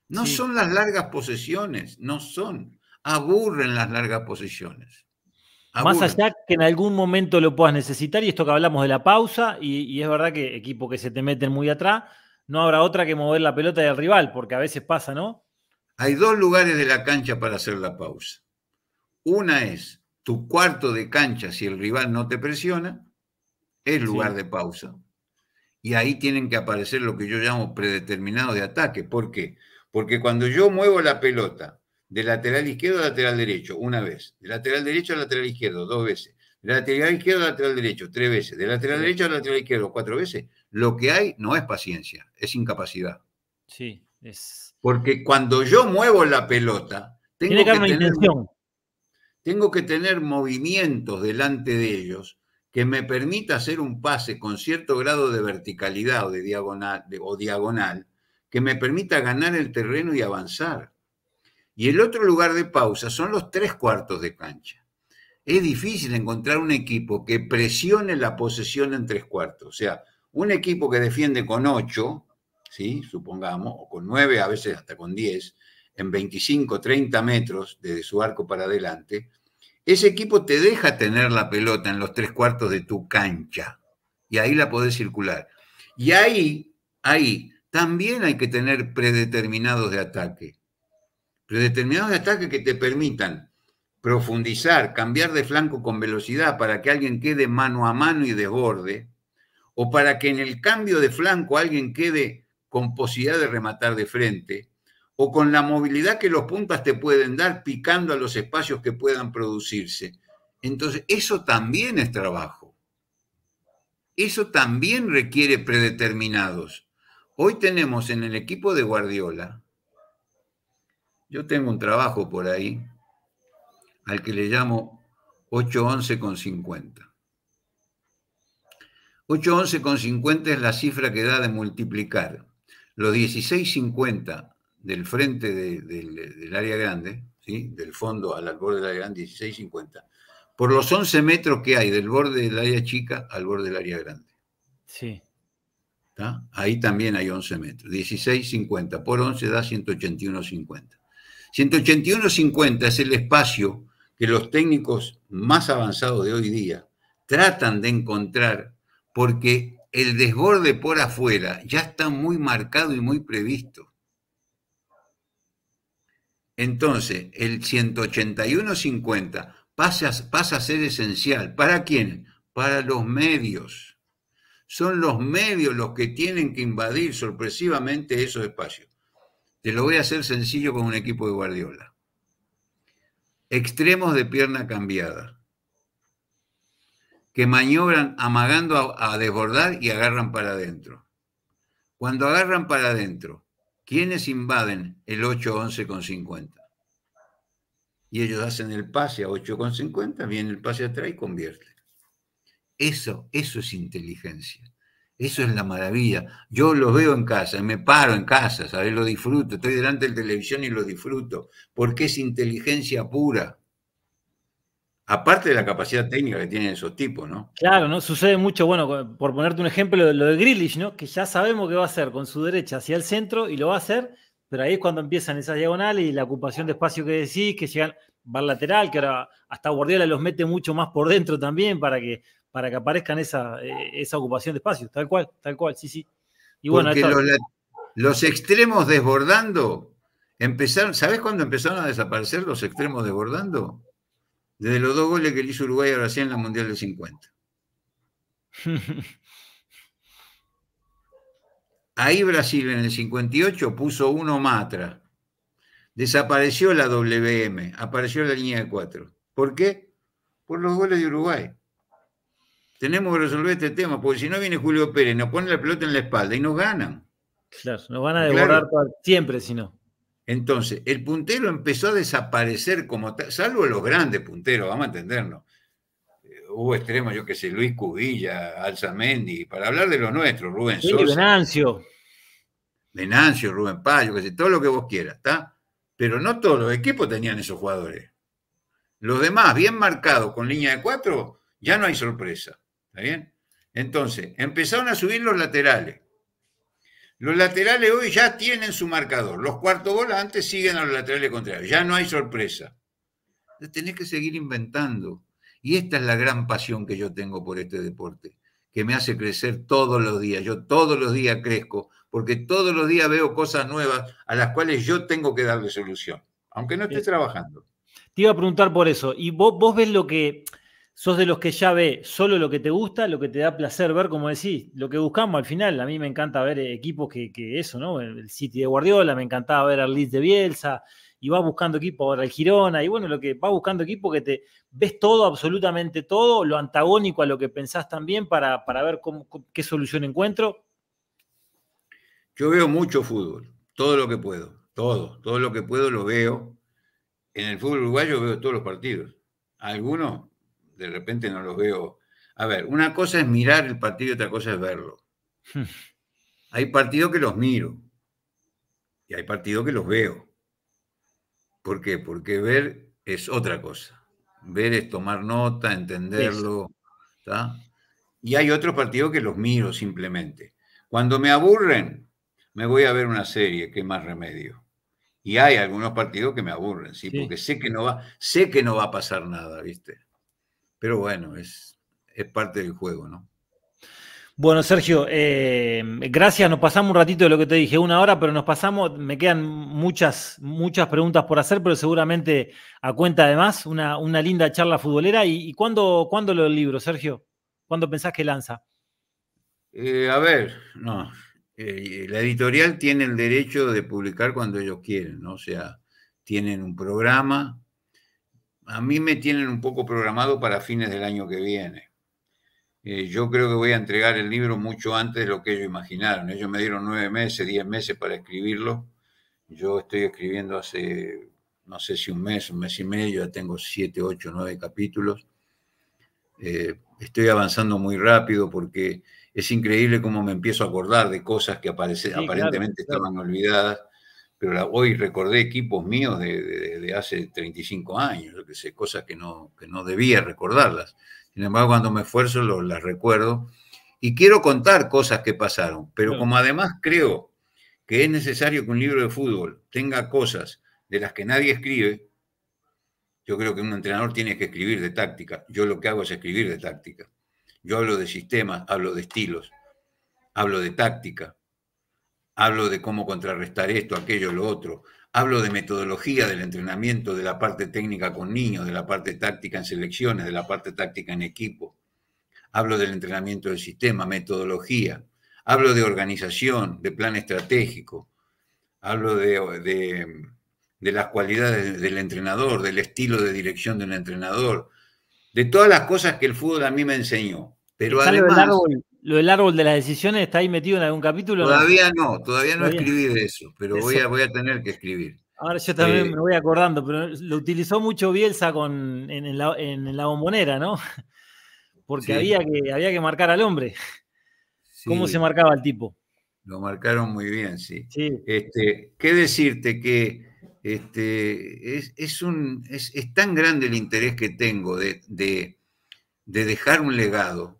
No son las largas posesiones, no son. Aburren las largas posesiones. Más allá que en algún momento lo puedas necesitar, y esto que hablamos de la pausa, y, es verdad que equipo que se te meten muy atrás, no habrá otra que mover la pelota del rival, porque a veces pasa, ¿no? Hay dos lugares de la cancha para hacer la pausa. Una es tu cuarto de cancha, si el rival no te presiona, es lugar de pausa. Y ahí tienen que aparecer lo que yo llamo predeterminado de ataque. ¿Por qué? Porque cuando yo muevo la pelota de lateral izquierdo a lateral derecho, una vez, de lateral derecho a lateral izquierdo, dos veces, de lateral izquierdo a lateral derecho, tres veces, de lateral derecho a lateral izquierdo, cuatro veces, lo que hay no es paciencia, es incapacidad. Sí, es. Porque cuando yo muevo la pelota, tengo que, tener tengo que tener movimientos delante de ellos que me permita hacer un pase con cierto grado de verticalidad o, de diagonal, o diagonal, que me permita ganar el terreno y avanzar. Y el otro lugar de pausa son los tres cuartos de cancha. Es difícil encontrar un equipo que presione la posesión en tres cuartos. O sea, un equipo que defiende con ocho, ¿sí? supongamos, o con nueve, a veces hasta con diez, en 25, 30 metros desde su arco para adelante, ese equipo te deja tener la pelota en los tres cuartos de tu cancha y ahí la podés circular. Y ahí, ahí, también hay que tener predeterminados de ataque. Predeterminados de ataque que te permitan profundizar, cambiar de flanco con velocidad para que alguien quede mano a mano y desborde, o para que en el cambio de flanco alguien quede con posibilidad de rematar de frente, o con la movilidad que los puntas te pueden dar picando a los espacios que puedan producirse. Entonces, eso también es trabajo. Eso también requiere predeterminados. Hoy tenemos en el equipo de Guardiola, yo tengo un trabajo por ahí al que le llamo 811 con 50. 811 con 50 es la cifra que da de multiplicar los 1650 del frente del, área grande, ¿sí? del fondo al, borde del área grande, 16,50, por los 11 metros que hay del borde del área chica al borde del área grande. Sí. Ahí también hay 11 metros. 16,50 por 11 da 181,50. 181,50 es el espacio que los técnicos más avanzados de hoy día tratan de encontrar porque el desborde por afuera ya está muy marcado y muy previsto. Entonces, el 181.50 pasa, pasa a ser esencial. ¿Para quién? Para los medios. Son los medios los que tienen que invadir sorpresivamente esos espacios. Te lo voy a hacer sencillo con un equipo de Guardiola. Extremos de pierna cambiada que maniobran amagando a, desbordar y agarran para adentro. Cuando agarran para adentro ¿Quiénes invaden el 8-11 con 50? Y ellos hacen el pase a 8 con 50, viene el pase atrás y convierte. Eso, eso es inteligencia. Eso es la maravilla. Yo lo veo en casa, me paro en casa, Lo disfruto, estoy delante de la televisión y lo disfruto, porque es inteligencia pura. Aparte de la capacidad técnica que tienen esos tipos, ¿no? Claro, ¿no? Sucede mucho, bueno, por ponerte un ejemplo, lo de Grillish, ¿no? Que ya sabemos que va a hacer con su derecha hacia el centro y lo va a hacer, pero ahí es cuando empiezan esas diagonales y la ocupación de espacio que decís, que llegan, va lateral, que ahora hasta Guardiola los mete mucho más por dentro también para que, para que aparezcan esa, eh, esa ocupación de espacio, tal cual, tal cual, sí, sí. Y bueno, Porque los, los extremos desbordando empezaron, ¿sabés cuándo empezaron a desaparecer los extremos desbordando? desde los dos goles que le hizo Uruguay a Brasil en la Mundial del 50. Ahí Brasil en el 58 puso uno Matra. Desapareció la WM, apareció la línea de cuatro. ¿Por qué? Por los goles de Uruguay. Tenemos que resolver este tema, porque si no viene Julio Pérez, nos pone la pelota en la espalda y nos ganan. Claro, nos van a devorar siempre si no. Entonces, el puntero empezó a desaparecer como salvo los grandes punteros, vamos a entendernos. Eh, Hubo extremos, yo qué sé, Luis Cubilla, Alzamendi, para hablar de los nuestros, Rubén Sosa. Sí, Venancio. Venancio, Rubén Payo, que sé, todo lo que vos quieras, ¿está? Pero no todos los equipos tenían esos jugadores. Los demás, bien marcados con línea de cuatro, ya no hay sorpresa. ¿Está bien? Entonces, empezaron a subir los laterales. Los laterales hoy ya tienen su marcador. Los cuartos volantes siguen a los laterales contrarios. Ya no hay sorpresa. Tenés que seguir inventando. Y esta es la gran pasión que yo tengo por este deporte, que me hace crecer todos los días. Yo todos los días crezco, porque todos los días veo cosas nuevas a las cuales yo tengo que darle solución, aunque no esté eh, trabajando. Te iba a preguntar por eso. ¿Y vos, vos ves lo que, sos de los que ya ve solo lo que te gusta, lo que te da placer ver, como decís, lo que buscamos al final. A mí me encanta ver eh, equipos que, eso, ¿no? El City de Guardiola, me encantaba ver al Leeds de Bielsa, y va buscando equipo ahora el Girona, y bueno, lo que va buscando equipo que te ves todo, absolutamente todo, lo antagónico a lo que pensás también para, para ver cómo, qué solución encuentro. Yo veo mucho fútbol, todo lo que puedo, todo, todo lo que puedo lo veo. En el fútbol uruguayo veo todos los partidos. Algunos de repente no los veo. A ver, una cosa es mirar el partido y otra cosa es verlo. Hay partidos que los miro y hay partidos que los veo. ¿Por qué? Porque ver es otra cosa. Ver es tomar nota, entenderlo. Y hay otros partidos que los miro simplemente. Cuando me aburren, me voy a ver una serie, qué más remedio. Y hay algunos partidos que me aburren, sí. porque sé que no va, sé que no va a pasar nada, ¿viste? Pero bueno, es, es parte del juego, ¿no? Bueno, Sergio, eh, gracias. Nos pasamos un ratito de lo que te dije, una hora, pero nos pasamos. Me quedan muchas, muchas preguntas por hacer, pero seguramente a cuenta además, una, una linda charla futbolera. ¿Y, cuándo, lo libro, Sergio? ¿Cuándo pensás que lanza? Eh, a ver, no. Eh, la editorial tiene el derecho de publicar cuando ellos quieren, ¿no? O sea, tienen un programa a mí me tienen un poco programado para fines del año que viene. Eh, yo creo que voy a entregar el libro mucho antes de lo que ellos imaginaron. Ellos me dieron nueve meses, diez meses para escribirlo. Yo estoy escribiendo hace, no sé si un mes, un mes y medio, ya tengo siete, ocho, nueve capítulos. Eh, estoy avanzando muy rápido porque es increíble cómo me empiezo a acordar de cosas que aparentemente estaban olvidadas pero hoy recordé equipos míos de, hace 35 años, que sé, cosas que no, no debía recordarlas. Sin embargo, cuando me esfuerzo las recuerdo y quiero contar cosas que pasaron, pero como además creo que es necesario que un libro de fútbol tenga cosas de las que nadie escribe, yo creo que un entrenador tiene que escribir de táctica. Yo lo que hago es escribir de táctica. Yo hablo de sistemas, hablo de estilos, hablo de táctica, hablo de cómo contrarrestar esto, aquello, lo otro, hablo de metodología del entrenamiento, de la parte técnica con niños, de la parte táctica en selecciones, de la parte táctica en equipo, hablo del entrenamiento del sistema, metodología, hablo de organización, de plan estratégico, hablo de, las cualidades del entrenador, del estilo de dirección de un entrenador, de todas las cosas que el fútbol a mí me enseñó. Pero además, ¿Lo del árbol de las decisiones está ahí metido en algún capítulo? Todavía no, todavía no escribí de eso, pero Voy, a, voy a tener que escribir. Ahora yo también eh, me voy acordando, pero lo utilizó mucho Bielsa con, en, la, bombonera, ¿no? Porque había, que, había que marcar al hombre. ¿Cómo se marcaba el tipo? Lo marcaron muy bien, sí. sí. Este, ¿Qué decirte? Que este, es, un, es, tan grande el interés que tengo de dejar un legado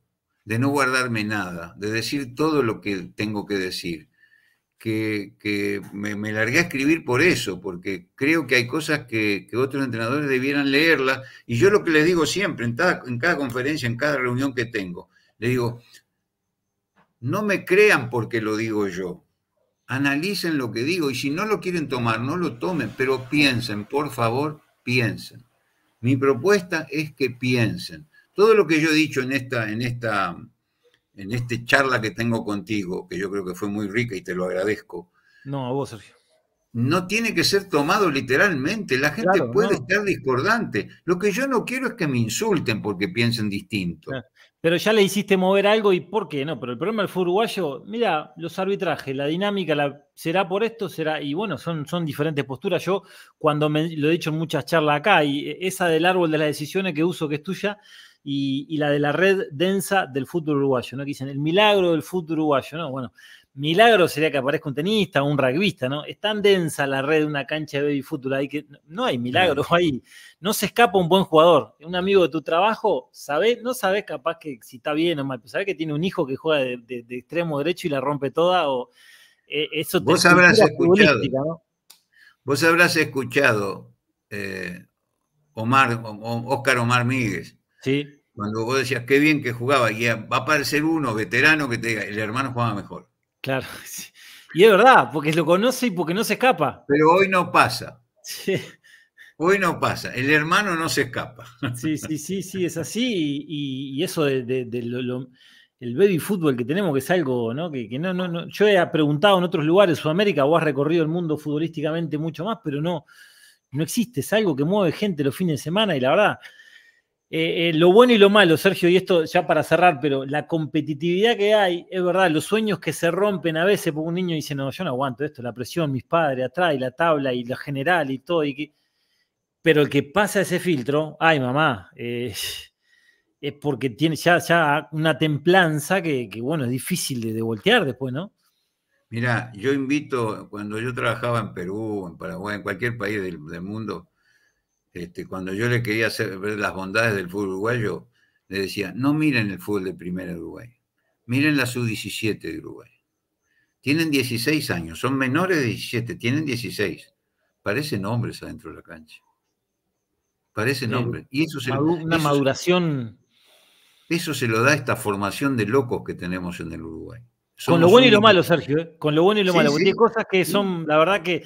de no guardarme nada, de decir todo lo que tengo que decir. Que, me, largué a escribir por eso, porque creo que hay cosas que, otros entrenadores debieran leerlas. Y yo lo que les digo siempre, en, cada, en cada conferencia, en cada reunión que tengo, les digo, no me crean porque lo digo yo. Analicen lo que digo y si no lo quieren tomar, no lo tomen, pero piensen, por favor, piensen. Mi propuesta es que piensen todo lo que yo he dicho en esta, en esta, en este charla que tengo contigo, que yo creo que fue muy rica y te lo agradezco. No, a vos, Sergio. No tiene que ser tomado literalmente. La gente puede estar discordante. Lo que yo no quiero es que me insulten porque piensen distinto. Ah, pero ya le hiciste mover algo y por qué no. Pero el problema del uruguayo, mira, los arbitrajes, la dinámica, la, será por esto, será. Y bueno, son, son diferentes posturas. Yo, cuando lo he dicho en muchas charlas acá, y e, esa del árbol de las decisiones que uso, que es tuya, y, la de la red densa del fútbol uruguayo, ¿no? Que dicen el milagro del fútbol uruguayo, ¿no? Bueno, milagro sería que aparezca un tenista o un rugbyista, ¿no? Es tan densa la red de una cancha de baby fútbol ahí que no hay milagro ahí. No se escapa un buen jugador. Un amigo de tu trabajo, ¿sabés? no sabes capaz que si está bien o mal, pero sabés que tiene un hijo que juega de, extremo derecho y la rompe toda o e, eso Vos habrás escuchado. Vos habrás escuchado Omar, Oscar Omar Míguez cuando vos decías, qué bien que jugaba, y va a aparecer uno veterano que te diga, el hermano jugaba mejor. Claro. Y es verdad, porque lo conoce y porque no se escapa. Pero hoy no pasa. Sí. Hoy no pasa, el hermano no se escapa. Sí, sí, sí, sí, es así. Y, eso del el baby fútbol que tenemos, que es algo, ¿no? Que, no, no, no, Yo he preguntado en otros lugares, Sudamérica, vos has recorrido el mundo futbolísticamente mucho más, pero no, no existe. Es algo que mueve gente los fines de semana y la verdad, eh, eh, lo bueno y lo malo, Sergio, y esto ya para cerrar, pero la competitividad que hay, es verdad, los sueños que se rompen a veces, porque un niño dice, no, yo no aguanto esto, la presión, mis padres atrás, y la tabla, y la general, y todo, y pero el que pasa ese filtro, ay mamá, eh, es porque tiene ya, ya una templanza que, bueno, es difícil de, voltear después, ¿no? Mira, yo invito, cuando yo trabajaba en Perú, en Paraguay, en cualquier país del, del mundo, este, cuando yo le quería hacer ver las bondades del fútbol uruguayo, le decía, no miren el fútbol de primera Uruguay, miren la sub-17 de Uruguay. Tienen 16 años, son menores de 17, tienen 16. Parecen hombres adentro de la cancha. Parecen hombres. Y eso una maduración. eso se lo da esta formación de locos que tenemos en el Uruguay. con lo bueno y lo malo, Sergio, ¿eh? con lo bueno y lo malo. Porque hay cosas que son, la verdad que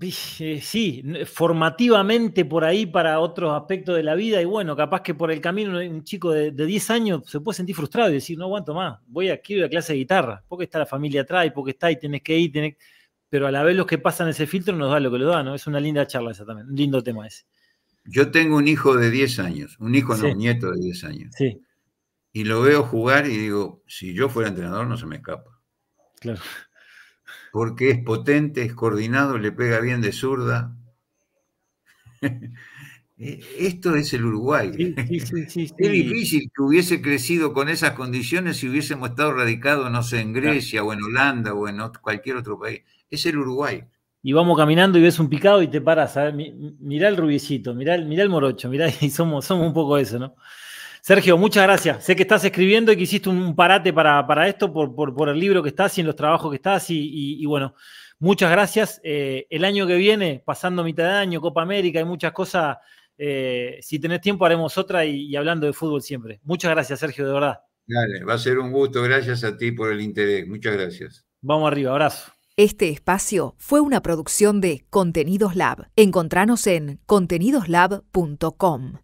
eh, sí, formativamente por ahí para otros aspectos de la vida y bueno, capaz que por el camino un chico de, 10 años se puede sentir frustrado y decir, no aguanto más, voy a quiero ir a clase de guitarra, porque está la familia atrás, porque está ahí, tenés que ir, pero a la vez los que pasan ese filtro nos da lo que lo da, ¿no? Es una linda charla esa también, un lindo tema ese. Yo tengo un hijo de 10 años, un hijo, no, nieto de 10 años. Y lo veo jugar y digo, si yo fuera entrenador no se me escapa. Claro porque es potente, es coordinado, le pega bien de zurda. Eh, esto es el Uruguay. es difícil que hubiese crecido con esas condiciones si hubiésemos estado radicados, no sé, en Grecia o en Holanda o en cualquier otro país. Es el Uruguay. Y vamos caminando y ves un picado y te paras. mirá el rubiecito, mirá, el morocho, mirá, y somos, somos un poco eso, ¿no? Sergio, muchas gracias. Sé que estás escribiendo y que hiciste un parate para, esto por, por, el libro que estás y en los trabajos que estás. Y, bueno, muchas gracias. Eh, el año que viene, pasando mitad de año, Copa América y muchas cosas, eh, si tenés tiempo haremos otra y, y, hablando de fútbol siempre. Muchas gracias, Sergio, de verdad. Dale, va a ser un gusto. Gracias a ti por el interés. Muchas gracias. Vamos arriba, abrazo. Este espacio fue una producción de Contenidos Lab. Encontranos en contenidoslab.com.